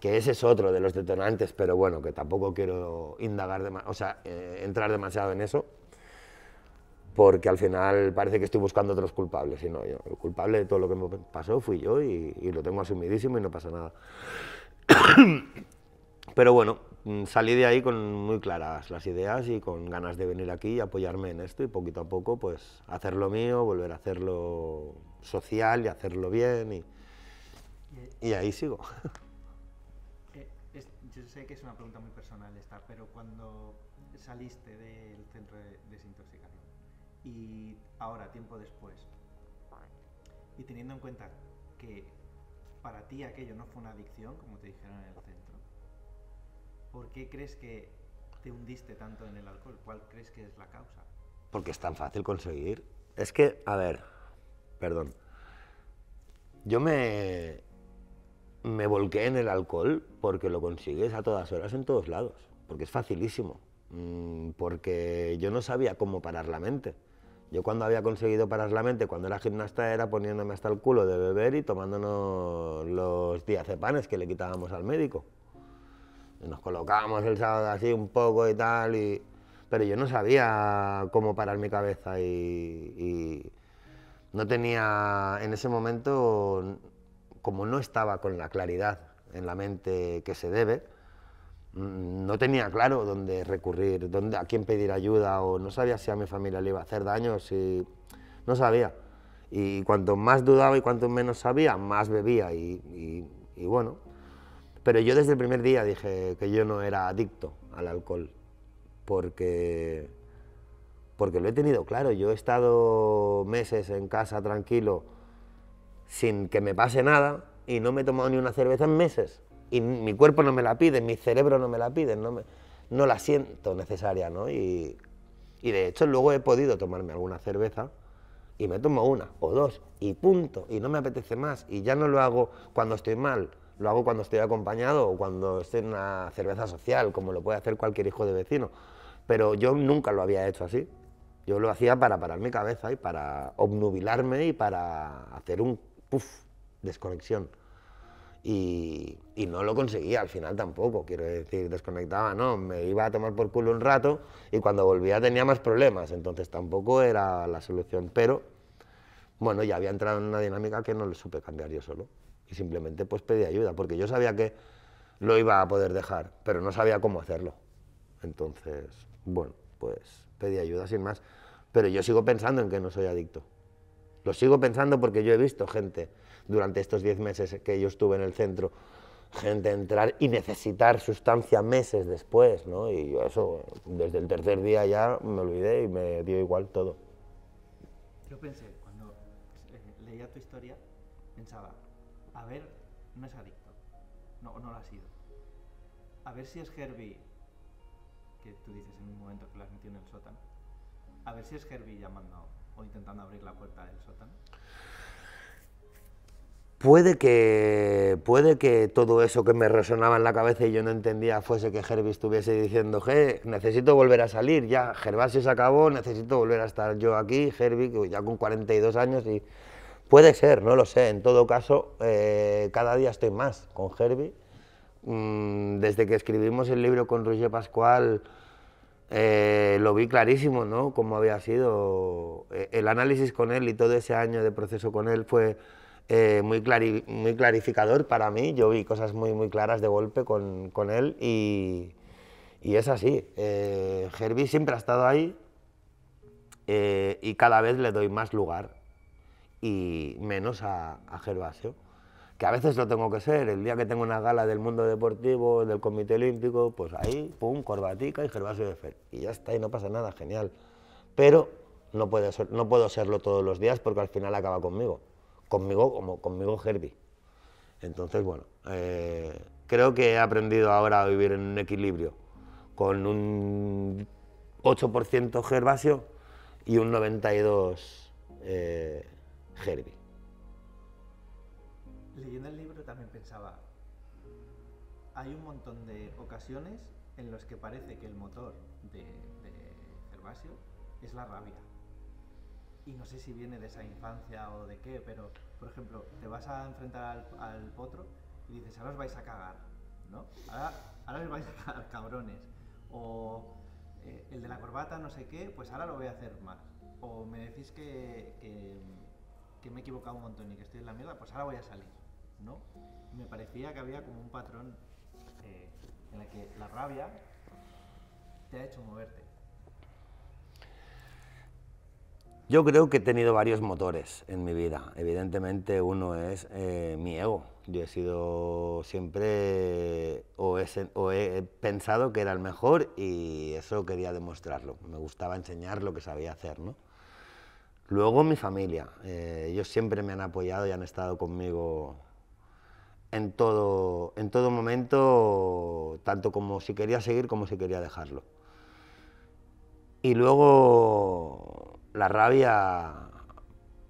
que ese es otro de los detonantes, pero bueno, que tampoco quiero indagar, o sea, eh, entrar demasiado en eso, porque al final parece que estoy buscando otros culpables, y yo, el culpable de todo lo que me pasó fui yo y lo tengo asumidísimo y no pasa nada. pero bueno, Mm, salí de ahí con muy claras las ideas y con ganas de venir aquí y apoyarme en esto y poquito a poco pues hacer lo mío, volver a hacerlo social y hacerlo bien y, ahí sigo. Eh, yo sé que es una pregunta muy personal esta, pero cuando saliste del centro de desintoxicación y ahora, tiempo después, y teniendo en cuenta que para ti aquello no fue una adicción, como te dijeron en el centro, ¿por qué crees que te hundiste tanto en el alcohol? ¿Cuál crees que es la causa? Porque es tan fácil conseguir. Es que, a ver, perdón. Yo me, me volqué en el alcohol porque lo consigues a todas horas, en todos lados, porque es facilísimo, mm, porque yo no sabía cómo parar la mente. Yo cuando había conseguido parar la mente, cuando era gimnasta, era poniéndome hasta el culo de beber y tomándonos los diazepanes que le quitábamos al médico nos colocábamos el sábado así un poco y tal, y... pero yo no sabía cómo parar mi cabeza y, no tenía, en ese momento, como no estaba con la claridad en la mente que se debe, mm, no tenía claro dónde recurrir, dónde, a quién pedir ayuda, o no sabía si a mi familia le iba a hacer daño, si... no sabía. Y cuanto más dudaba y cuanto menos sabía, más bebía. y, y bueno, pero yo desde el primer día dije que yo no era adicto al alcohol, porque, porque lo he tenido claro. Yo he estado meses en casa tranquilo, sin que me pase nada, y no me he tomado ni una cerveza en meses. Y mi cuerpo no me la pide, mi cerebro no me la pide, no, me, no la siento necesaria, ¿no? Y, y de hecho luego he podido tomarme alguna cerveza y me tomo una o dos y punto, y no me apetece más, y ya no lo hago cuando estoy mal lo hago cuando estoy acompañado o cuando estoy en una cerveza social, como lo puede hacer cualquier hijo de vecino. Pero yo nunca lo había hecho así. Yo lo hacía para parar mi cabeza y para obnubilarme y para hacer un puff, desconexión. Y, y, no lo conseguía al final tampoco, quiero decir, desconectaba, no, me iba a tomar por culo un rato y cuando volvía tenía más problemas, entonces tampoco era la solución, pero bueno, ya había entrado en una dinámica que no le supe cambiar yo solo simplemente pues pedí ayuda, porque yo sabía que lo iba a poder dejar, pero no sabía cómo hacerlo. Entonces, bueno, pues pedí ayuda sin más. Pero yo sigo pensando en que no soy adicto. Lo sigo pensando porque yo he visto gente durante estos 10 meses que yo estuve en el centro, gente entrar y necesitar sustancia meses después, ¿no? Y eso, desde el tercer día ya me olvidé y me dio igual todo. Yo pensé, cuando eh, leía tu historia, pensaba, a ver, no es adicto. No, no lo ha sido. A ver si es Herbie, que tú dices en un momento que la has metido en el sótano. A ver si es Herbie llamando o intentando abrir la puerta del sótano. Puede que, puede que todo eso que me resonaba en la cabeza y yo no entendía fuese que Herbie estuviese diciendo, hey, necesito volver a salir, ya, Gervasio se acabó, necesito volver a estar yo aquí, Herbie, ya con 42 años y Puede ser, no lo sé. En todo caso, eh, cada día estoy más con Herbie. Mm, desde que escribimos el libro con Roger Pascual, eh, lo vi clarísimo, ¿no? Cómo había sido eh, el análisis con él y todo ese año de proceso con él fue muy, clarificador para mí. Yo vi cosas muy, muy claras de golpe con, él y, es así. Herbie siempre ha estado ahí y cada vez le doy más lugar y menos a, Gervasio, que a veces lo tengo que ser. El día que tengo una gala del mundo deportivo, del Comité Olímpico, pues ahí, pum, corbatica y Gervasio de Fer. Y ya está, y no pasa nada, genial. Pero no, puede no puedo serlo todos los días porque al final acaba conmigo. Conmigo como conmigo Gervi. Entonces, bueno, eh, creo que he aprendido ahora a vivir en un equilibrio con un 8% Gervasio y un 92% Herbie. Leyendo el libro también pensaba, hay un montón de ocasiones en las que parece que el motor de, de Gervasio es la rabia. Y no sé si viene de esa infancia o de qué, pero, por ejemplo, te vas a enfrentar al, potro y dices, ahora os vais a cagar, ¿no? Ahora, os vais a cagar, cabrones. O eh, el de la corbata, no sé qué, pues ahora lo voy a hacer más. O me decís que que me he equivocado un montón y que estoy en la mierda, pues ahora voy a salir, ¿no? Me parecía que había como un patrón eh, en el que la rabia te ha hecho moverte. Yo creo que he tenido varios motores en mi vida. Evidentemente uno es eh, mi ego. Yo he sido siempre o he pensado que era el mejor y eso quería demostrarlo. Me gustaba enseñar lo que sabía hacer, ¿no? Luego mi familia, eh, ellos siempre me han apoyado y han estado conmigo en todo, en todo momento, tanto como si quería seguir como si quería dejarlo. Y luego la rabia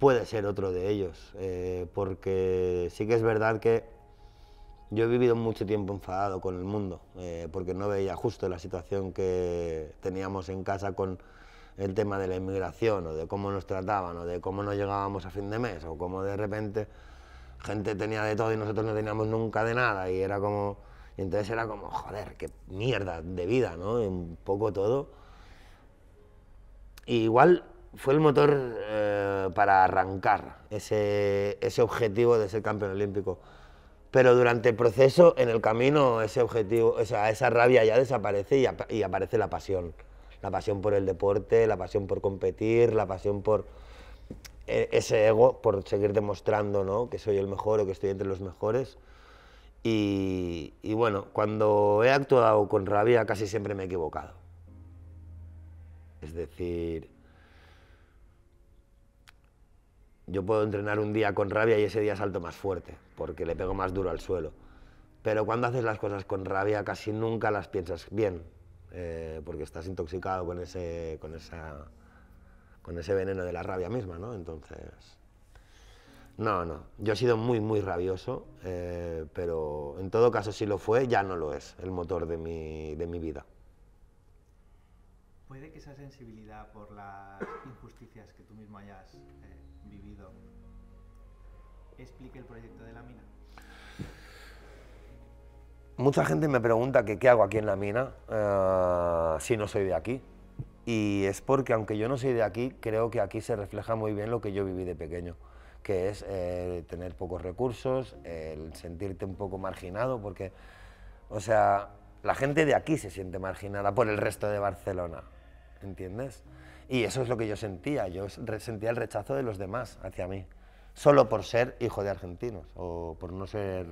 puede ser otro de ellos, eh, porque sí que es verdad que yo he vivido mucho tiempo enfadado con el mundo, eh, porque no veía justo la situación que teníamos en casa con el tema de la inmigración o de cómo nos trataban o de cómo no llegábamos a fin de mes o cómo de repente gente tenía de todo y nosotros no teníamos nunca de nada y era como... entonces era como, joder, qué mierda de vida, ¿no? Un poco todo. igual fue el motor eh, para arrancar ese, objetivo de ser campeón olímpico. Pero durante el proceso, en el camino, ese objetivo, o esa rabia ya desaparece y aparece la pasión la pasión por el deporte, la pasión por competir, la pasión por eh, ese ego, por seguir demostrando que soy el mejor o que estoy entre los mejores. Y, y, bueno, cuando he actuado con rabia casi siempre me he equivocado. Es decir, yo puedo entrenar un día con rabia y ese día salto más fuerte, porque le pego más duro al suelo. Pero cuando haces las cosas con rabia casi nunca las piensas bien, eh, porque estás intoxicado con ese, con, esa, con ese veneno de la rabia misma, ¿no? Entonces, no, no, yo he sido muy, muy rabioso, eh, pero en todo caso si lo fue, ya no lo es el motor de mi, vida. ¿Puede que esa sensibilidad por las injusticias que tú mismo hayas eh, vivido explique el proyecto de la mina? Mucha gente me pregunta que qué hago aquí en la mina eh, si no soy de aquí. Y es porque aunque yo no soy de aquí, creo que aquí se refleja muy bien lo que yo viví de pequeño, que es eh, tener pocos recursos, el sentirte un poco marginado, porque, o sea, la gente de aquí se siente marginada por el resto de Barcelona, ¿entiendes? Y eso es lo que yo sentía, yo sentía el rechazo de los demás hacia mí, solo por ser hijo de argentinos o por no ser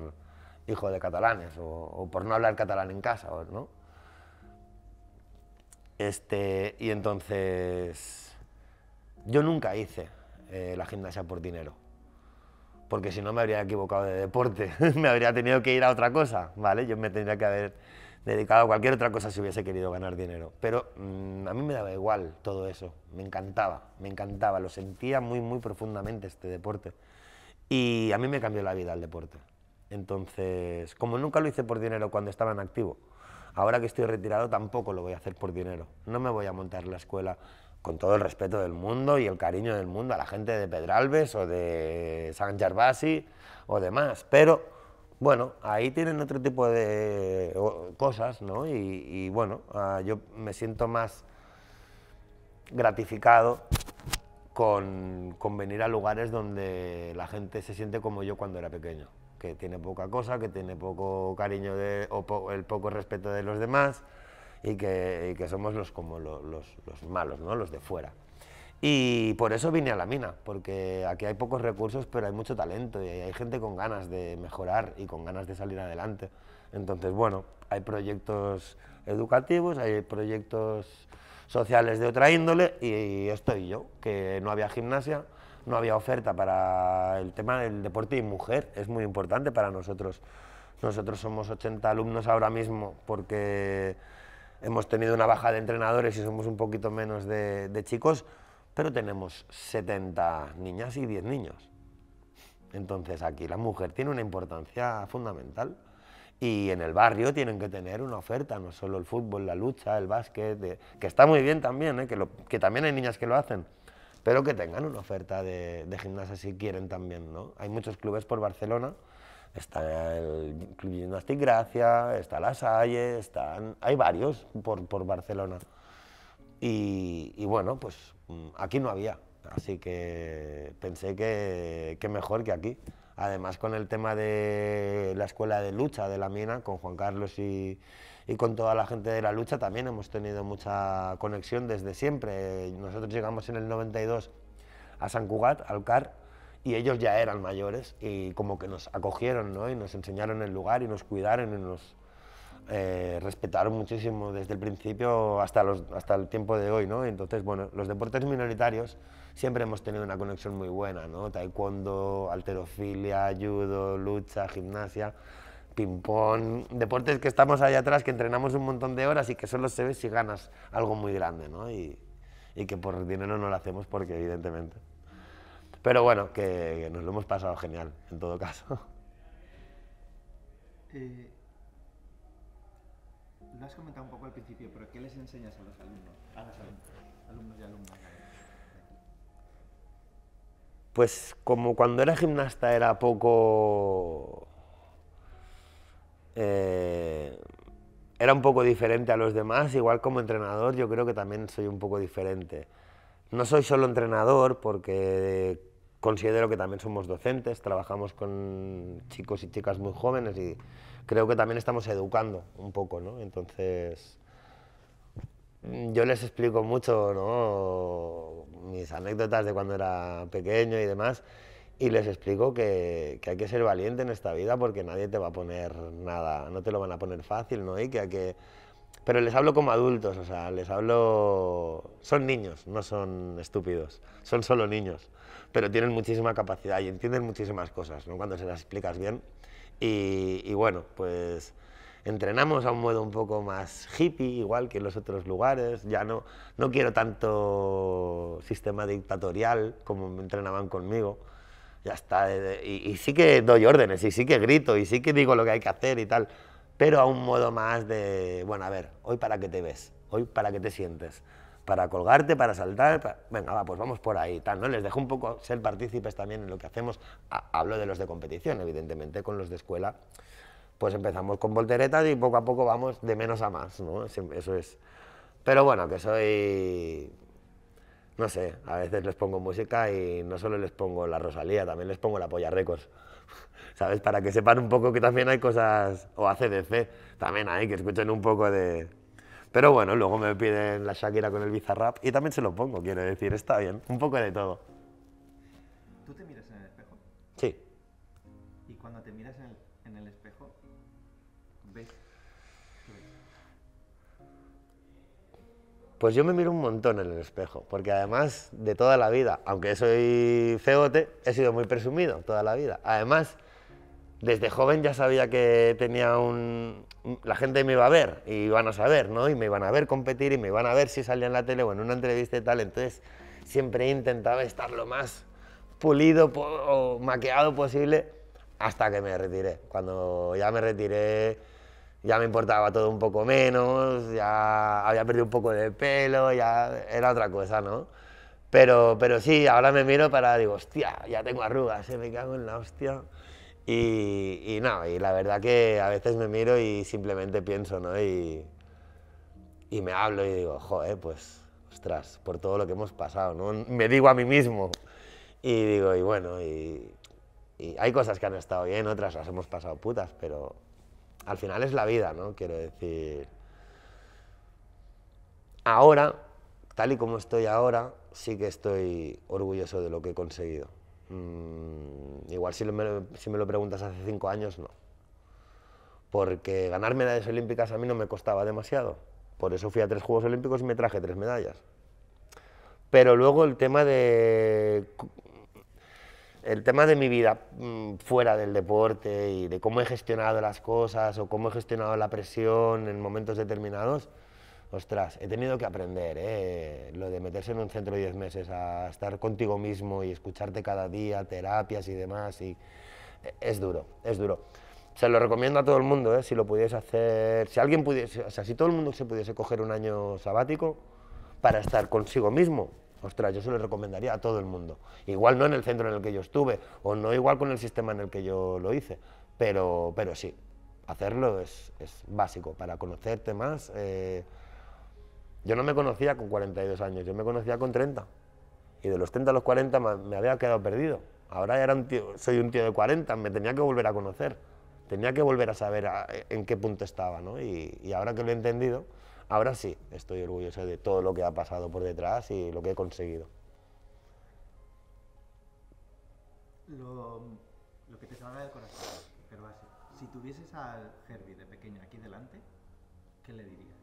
hijo de catalanes o, por no hablar catalán en casa, ¿no? Este, y entonces, yo nunca hice eh, la gimnasia por dinero, porque si no me habría equivocado de deporte, me habría tenido que ir a otra cosa, ¿vale? Yo me tendría que haber dedicado a cualquier otra cosa si hubiese querido ganar dinero. Pero mm, a mí me daba igual todo eso, me encantaba, me encantaba, lo sentía muy, muy profundamente este deporte. Y a mí me cambió la vida el deporte. Entonces, como nunca lo hice por dinero cuando estaba en activo, ahora que estoy retirado tampoco lo voy a hacer por dinero. No me voy a montar la escuela con todo el respeto del mundo y el cariño del mundo a la gente de Pedralbes o de San Gervasi o demás, pero bueno, ahí tienen otro tipo de cosas, ¿no? Y, bueno, ah, yo me siento más gratificado con venir a lugares donde la gente se siente como yo cuando era pequeño que tiene poca cosa, que tiene poco cariño o el poco respeto de los demás y que, somos los, como los, malos, ¿no? los de fuera. Y por eso vine a la mina, porque aquí hay pocos recursos, pero hay mucho talento y hay gente con ganas de mejorar y con ganas de salir adelante. Entonces, bueno, hay proyectos educativos, hay proyectos sociales de otra índole y estoy yo, que no había gimnasia, no había oferta para el tema del deporte y mujer, es muy importante para nosotros. Nosotros somos 80 alumnos ahora mismo porque hemos tenido una baja de entrenadores y somos un poquito menos de, chicos, pero tenemos 70 niñas y 10 niños. Entonces aquí la mujer tiene una importancia fundamental y en el barrio tienen que tener una oferta, no solo el fútbol, la lucha, el básquet, que está muy bien también, ¿eh? que también hay niñas que lo hacen, pero que tengan una oferta de, gimnasia si quieren también, ¿no? Hay muchos clubes por Barcelona, está el Club Gimnastic Gracia, está La Salle, están, hay varios por, por Barcelona. Y, bueno, pues mm, aquí no había, así que pensé que, que mejor que aquí. Además con el tema de la escuela de lucha de la mina, con Juan Carlos y, y con toda la gente de la lucha también hemos tenido mucha conexión desde siempre. Nosotros llegamos en el 92 a San Cugat, al CAR, y ellos ya eran mayores y como que nos acogieron ¿no? y nos enseñaron el lugar y nos cuidaron y nos eh, respetaron muchísimo desde el principio hasta, los, hasta el tiempo de hoy. ¿no? Entonces, bueno, los deportes minoritarios siempre hemos tenido una conexión muy buena, ¿no? taekwondo, alterofilia, judo, lucha, gimnasia ping-pong, deportes que estamos ahí atrás, que entrenamos un montón de horas y que solo se ve si ganas algo muy grande, ¿no? Y, que por dinero no lo hacemos porque, evidentemente. Pero bueno, que, nos lo hemos pasado genial, en todo caso. Eh, lo has comentado un poco al principio, pero ¿qué les enseñas a los alumnos, a los alumnos, alumnos y alumnas? Pues como cuando era gimnasta era poco eh, era un poco diferente a los demás, igual como entrenador yo creo que también soy un poco diferente. No soy solo entrenador porque considero que también somos docentes, trabajamos con chicos y chicas muy jóvenes y creo que también estamos educando un poco, ¿no? Entonces, yo les explico mucho, ¿no? Mis anécdotas de cuando era pequeño y demás y les explico que, hay que ser valiente en esta vida porque nadie te va a poner nada, no te lo van a poner fácil, ¿no? Y que hay que... Pero les hablo como adultos, o sea, les hablo... Son niños, no son estúpidos, son solo niños, pero tienen muchísima capacidad y entienden muchísimas cosas, ¿no? Cuando se las explicas bien. Y, bueno, pues entrenamos a un modo un poco más hippie, igual que en los otros lugares. Ya no, no quiero tanto sistema dictatorial como me entrenaban conmigo ya está. Eh, y, sí que doy órdenes, y sí que grito, y sí que digo lo que hay que hacer y tal, pero a un modo más de, bueno, a ver, hoy para qué te ves, hoy para qué te sientes, para colgarte, para saltar, venga, va, pues vamos por ahí, tal, ¿no? Les dejo un poco ser partícipes también en lo que hacemos. hablo de los de competición, evidentemente, con los de escuela, pues empezamos con volteretas y poco a poco vamos de menos a más, ¿no? Eso es. Pero bueno, que soy no sé, a veces les pongo música y no solo les pongo la Rosalía, también les pongo la Polla Records. ¿Sabes? Para que sepan un poco que también hay cosas, o ACDC, también hay, que escuchen un poco de... Pero bueno, luego me piden la Shakira con el Bizarrap y también se lo pongo, quiero decir, está bien, un poco de todo. Pues yo me miro un montón en el espejo, porque además de toda la vida, aunque soy feote, he sido muy presumido toda la vida. Además, desde joven ya sabía que tenía un... La gente me iba a ver y iban a saber, ¿no? Y me iban a ver competir y me iban a ver si salía en la tele o en una entrevista y tal. Entonces, siempre intentaba estar lo más pulido o maqueado posible hasta que me retiré. Cuando ya me retiré ya me importaba todo un poco menos, ya había perdido un poco de pelo, ya era otra cosa, ¿no? Pero, pero sí, ahora me miro para, digo, hostia, ya tengo arrugas, ¿eh? me cago en la hostia. Y, y, no, y la verdad que a veces me miro y simplemente pienso, ¿no? Y, me hablo y digo, joder, pues, ostras, por todo lo que hemos pasado, ¿no? Me digo a mí mismo. Y digo, y bueno, y, y hay cosas que han estado bien, otras las hemos pasado putas, pero al final es la vida, ¿no? Quiero decir, ahora, tal y como estoy ahora, sí que estoy orgulloso de lo que he conseguido. Mm, igual si, si me lo preguntas hace cinco años, no. Porque ganar medallas olímpicas a mí no me costaba demasiado. Por eso fui a tres Juegos Olímpicos y me traje tres medallas. Pero luego el tema de el tema de mi vida mm, fuera del deporte y de cómo he gestionado las cosas o cómo he gestionado la presión en momentos determinados, ostras, he tenido que aprender, ¿eh? lo de meterse en un centro 10 meses a estar contigo mismo y escucharte cada día, terapias y demás, y eh, es duro, es duro. Se lo recomiendo a todo el mundo, ¿eh? si lo pudiese hacer, si alguien pudiese, o si todo el mundo se pudiese coger un año sabático para estar consigo mismo, Ostras, yo se lo recomendaría a todo el mundo. Igual no en el centro en el que yo estuve, o no igual con el sistema en el que yo lo hice, pero, pero sí, hacerlo es, es básico para conocerte más. Eh, yo no me conocía con 42 años, yo me conocía con 30. Y de los 30 a los 40 me había quedado perdido. Ahora era soy un tío de 40, me tenía que volver a conocer, tenía que volver a saber en qué punto estaba. ¿no? y ahora que lo he entendido, Ahora sí, estoy orgulloso de todo lo que ha pasado por detrás y lo que he conseguido. Lo, que te salga del corazón, pero Si tuvieses al Herbie de pequeño aquí delante, ¿qué le dirías?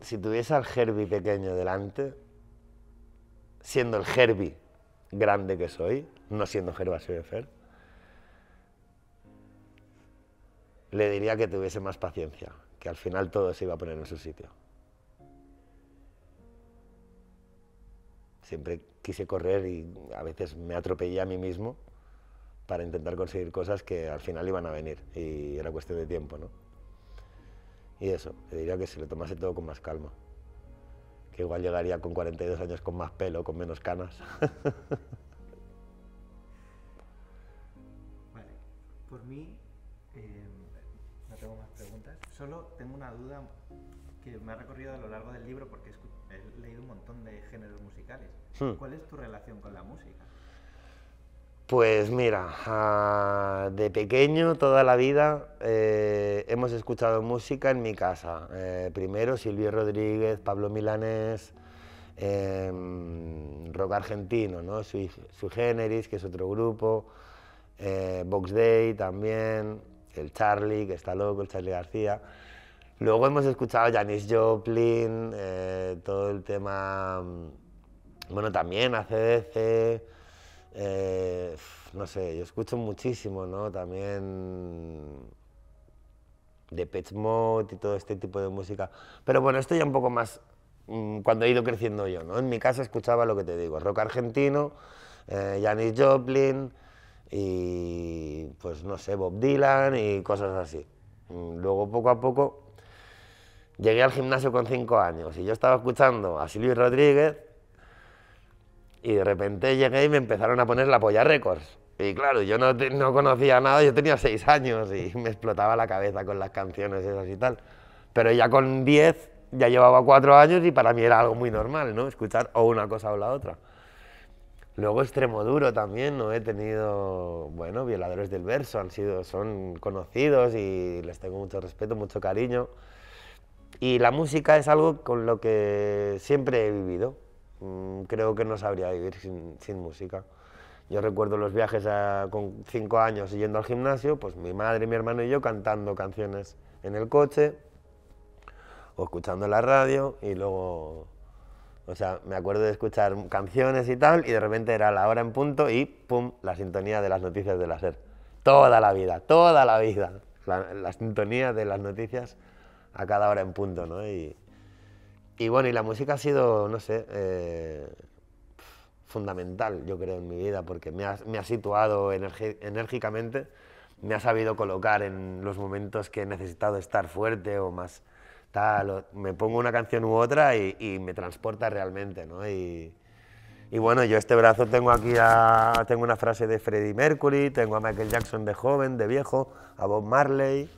si tuviese al Herbie pequeño delante, siendo el Herbie grande que soy, no siendo Gervasio le diría que tuviese más paciencia, que al final todo se iba a poner en su sitio. Siempre quise correr y a veces me atropellé a mí mismo para intentar conseguir cosas que al final iban a venir y era cuestión de tiempo, ¿no? Y eso, le diría que se lo tomase todo con más calma igual llegaría con 42 años con más pelo, con menos canas. vale, por mí eh, no tengo más preguntas, solo tengo una duda que me ha recorrido a lo largo del libro porque he leído un montón de géneros musicales. Hmm. ¿Cuál es tu relación con la música? Pues mira, ah, de pequeño toda la vida eh, hemos escuchado música en mi casa. Eh, primero Silvio Rodríguez, Pablo Milanés, em, rock argentino, ¿no? Sui, Generis, que es otro grupo, eh, Box Day también, el Charlie, que está loco, el Charlie García. Luego hemos escuchado Janis Joplin, todo el tema, mm, bueno, también ACDC. Eh, no sé, yo escucho muchísimo, ¿no? También de Pet Mode y todo este tipo de música. Pero bueno, esto ya un poco más mm, cuando he ido creciendo yo, ¿no? En mi casa escuchaba lo que te digo, rock argentino, eh, Janis Joplin y pues no sé, Bob Dylan y cosas así. Mm, luego poco a poco llegué al gimnasio con cinco años y yo estaba escuchando a Silvio Rodríguez y de repente llegué y me empezaron a poner la polla récords. Y claro, yo no, no, conocía nada, yo tenía seis años y me explotaba la cabeza con las canciones esas y tal. Pero ya con diez, ya llevaba cuatro años y para mí era algo muy normal, ¿no? Escuchar o una cosa o la otra. Luego extremo duro también, no he tenido, bueno, violadores del verso, han sido, son conocidos y les tengo mucho respeto, mucho cariño. Y la música es algo con lo que siempre he vivido. Mm, creo que no sabría vivir sin, música. Yo recuerdo los viajes con cinco años yendo al gimnasio, pues mi madre, mi hermano y yo cantando canciones en el coche o escuchando la radio y luego, o sea, me acuerdo de escuchar canciones y tal y de repente era la hora en punto y pum, la sintonía de las noticias de la SER. Toda la vida, toda la vida, la, la sintonía de las noticias a cada hora en punto, ¿no? Y, y bueno, y la música ha sido, no sé, eh, fundamental, yo creo, en mi vida, porque me ha, me ha situado enérgicamente, me ha sabido colocar en los momentos que he necesitado estar fuerte o más tal, me pongo una canción u otra y, me transporta realmente, ¿no? Y, y, bueno, yo este brazo tengo aquí a, tengo una frase de Freddie Mercury, tengo a Michael Jackson de joven, de viejo, a Bob Marley,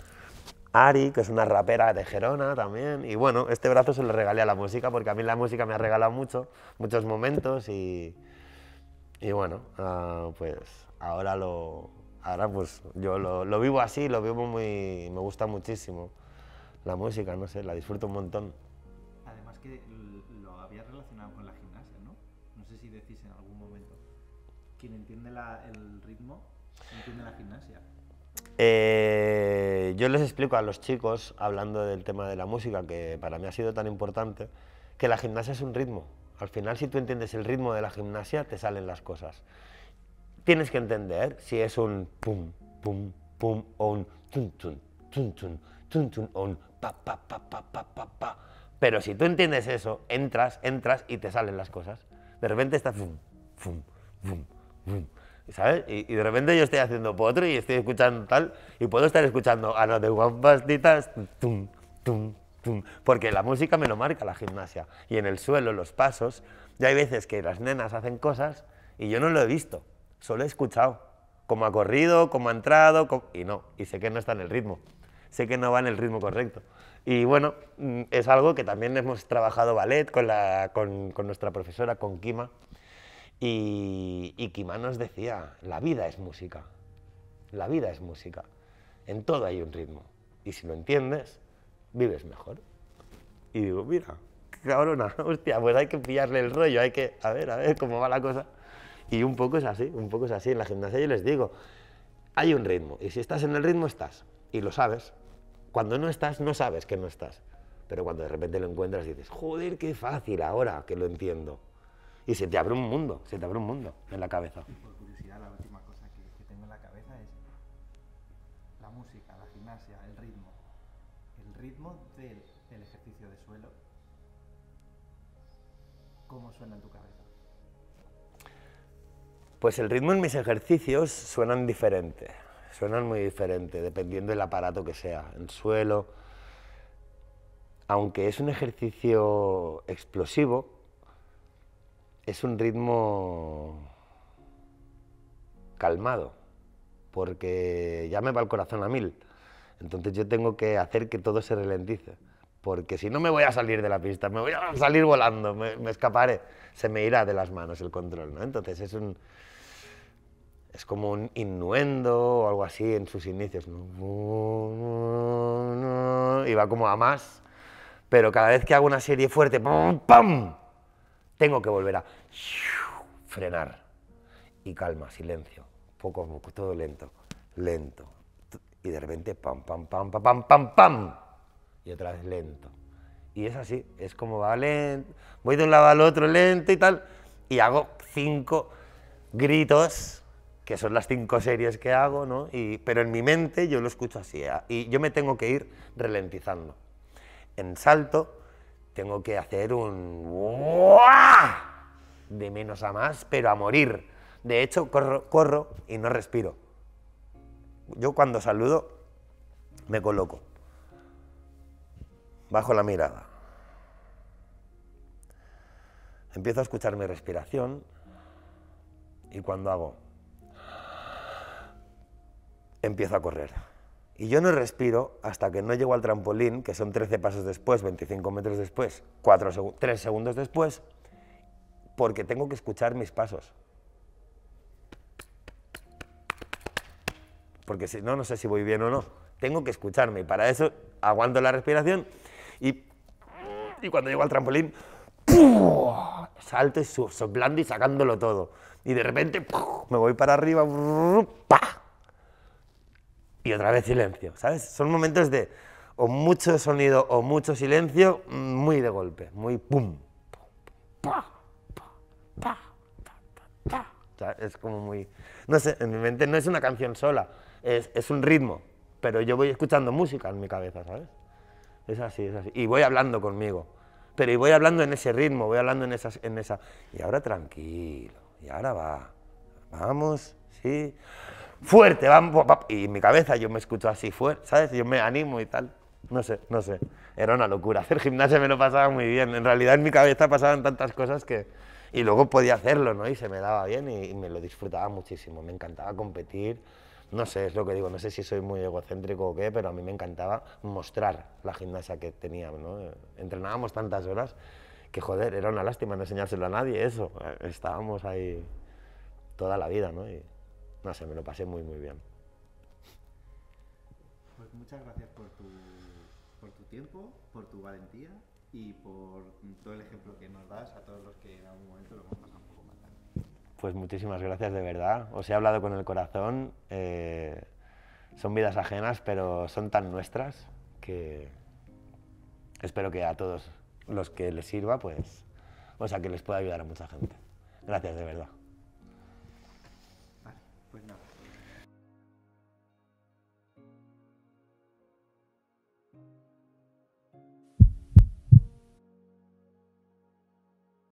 Ari, que es una rapera de Gerona también. Y bueno, este brazo se lo regalé a la música porque a mí la música me ha regalado mucho, muchos momentos y, bueno, ah, pues ahora lo, ahora pues yo lo, vivo así, lo vivo muy, me gusta muchísimo la música, no sé, la disfruto un montón. Además que lo había relacionado con la gimnasia, ¿no? No sé si decís en algún momento, quien entiende el ritmo entiende la gimnasia. Eh, yo les explico a los chicos, hablando del tema de la música, que para mí ha sido tan importante, que la gimnasia es un ritmo. Al final, si tú entiendes el ritmo de la gimnasia, te salen las cosas. Tienes que entender si es un pum, pum, pum, o un tun, tun, tun, tun, o un pa, pa, pa, pa, pa, pa, pa. Pero si tú entiendes eso, entras, entras y te salen las cosas. De repente está pum, pum, pum, pum. Y, de repente yo estoy haciendo potro y estoy escuchando tal, y puedo estar escuchando a los de guampas porque la música me lo marca la gimnasia, y en el suelo, los pasos, ya hay veces que las nenas hacen cosas y yo no lo he visto, solo he escuchado, cómo ha corrido, cómo ha entrado, y no, y sé que no está en el ritmo, sé que no va en el ritmo correcto. Y bueno, mm, es algo que también hemos trabajado ballet con, la, con, con nuestra profesora, con Kima, y, y Kimán nos decía, la vida es música, la vida es música, en todo hay un ritmo, y si lo entiendes, vives mejor. Y digo, mira, cabrona, hostia, pues hay que pillarle el rollo, hay que, a ver, a ver cómo va la cosa. Y un poco es así, un poco es así, en la gimnasia yo les digo, hay un ritmo, y si estás en el ritmo, estás, y lo sabes. Cuando no estás, no sabes que no estás, pero cuando de repente lo encuentras dices, joder, qué fácil ahora que lo entiendo y se te abre un mundo, se te abre un mundo en la cabeza. por curiosidad, la última cosa que, tengo en la cabeza es la música, la gimnasia, el ritmo. El ritmo del, del ejercicio de suelo, ¿cómo suena en tu cabeza? Pues el ritmo en mis ejercicios suenan diferente, suenan muy diferente, dependiendo del aparato que sea, el suelo. Aunque es un ejercicio explosivo, es un ritmo calmado, porque ya me va el corazón a mil. Entonces yo tengo que hacer que todo se ralentice, porque si no me voy a salir de la pista, me voy a salir volando, me, escaparé, se me irá de las manos el control, ¿no? Entonces es un es como un innuendo o algo así en sus inicios, Y va como a más, pero cada vez que hago una serie fuerte, ¡pam! Tengo que volver a frenar y calma, silencio, poco poco, todo lento, lento. Y de repente, pam, pam, pam, pam, pam, pam, pam. Y otra vez lento. Y es así, es como va lento, voy de un lado al otro lento y tal. Y hago cinco gritos, que son las cinco series que hago, pero en mi mente yo lo escucho así. ¿eh? Y yo me tengo que ir ralentizando. En salto tengo que hacer un de menos a más, pero a morir. De hecho, corro, y no respiro. Yo cuando saludo me coloco. Bajo la mirada. Empiezo a escuchar mi respiración y cuando hago, empiezo a correr. Y yo no respiro hasta que no llego al trampolín, que son 13 pasos después, 25 metros después, 3 segundos después, porque tengo que escuchar mis pasos. Porque si no, no sé si voy bien o no. Tengo que escucharme y para eso aguanto la respiración y, y cuando llego al trampolín, salto soplando y sacándolo todo. Y de repente me voy para arriba y otra vez silencio. ¿Sabes? Son momentos de o mucho sonido o mucho silencio, mm, muy de golpe, muy pum es como muy... No sé, en mi mente no es una canción sola, es, un ritmo, pero yo voy escuchando música en mi cabeza, ¿sabes? Es así, es así. Y voy hablando conmigo, pero y voy hablando en ese ritmo, voy hablando en, esas, en esa... Y ahora tranquilo, y ahora va, vamos, sí fuerte, vamos, y en mi cabeza yo me escucho así fuerte, ¿sabes? Yo me animo y tal. No sé, no sé. Era una locura. Hacer gimnasia me lo pasaba muy bien. En realidad en mi cabeza pasaban tantas cosas que, y luego podía hacerlo, ¿no? Y se me daba bien y, me lo disfrutaba muchísimo, me encantaba competir, no sé, es lo que digo, no sé si soy muy egocéntrico o qué, pero a mí me encantaba mostrar la gimnasia que tenía, Entrenábamos tantas horas que, joder, era una lástima no enseñárselo a nadie, eso, estábamos ahí toda la vida, ¿no? Y, no sé, me lo pasé muy, muy bien. Pues muchas gracias por tu, por tu tiempo, por tu valentía y por todo el ejemplo que nos das a todos los que en algún momento lo hemos pasado un poco mal. Pues muchísimas gracias de verdad. Os he hablado con el corazón. Eh, son vidas ajenas, pero son tan nuestras que espero que a todos los que les sirva, pues, o sea, que les pueda ayudar a mucha gente. Gracias de verdad.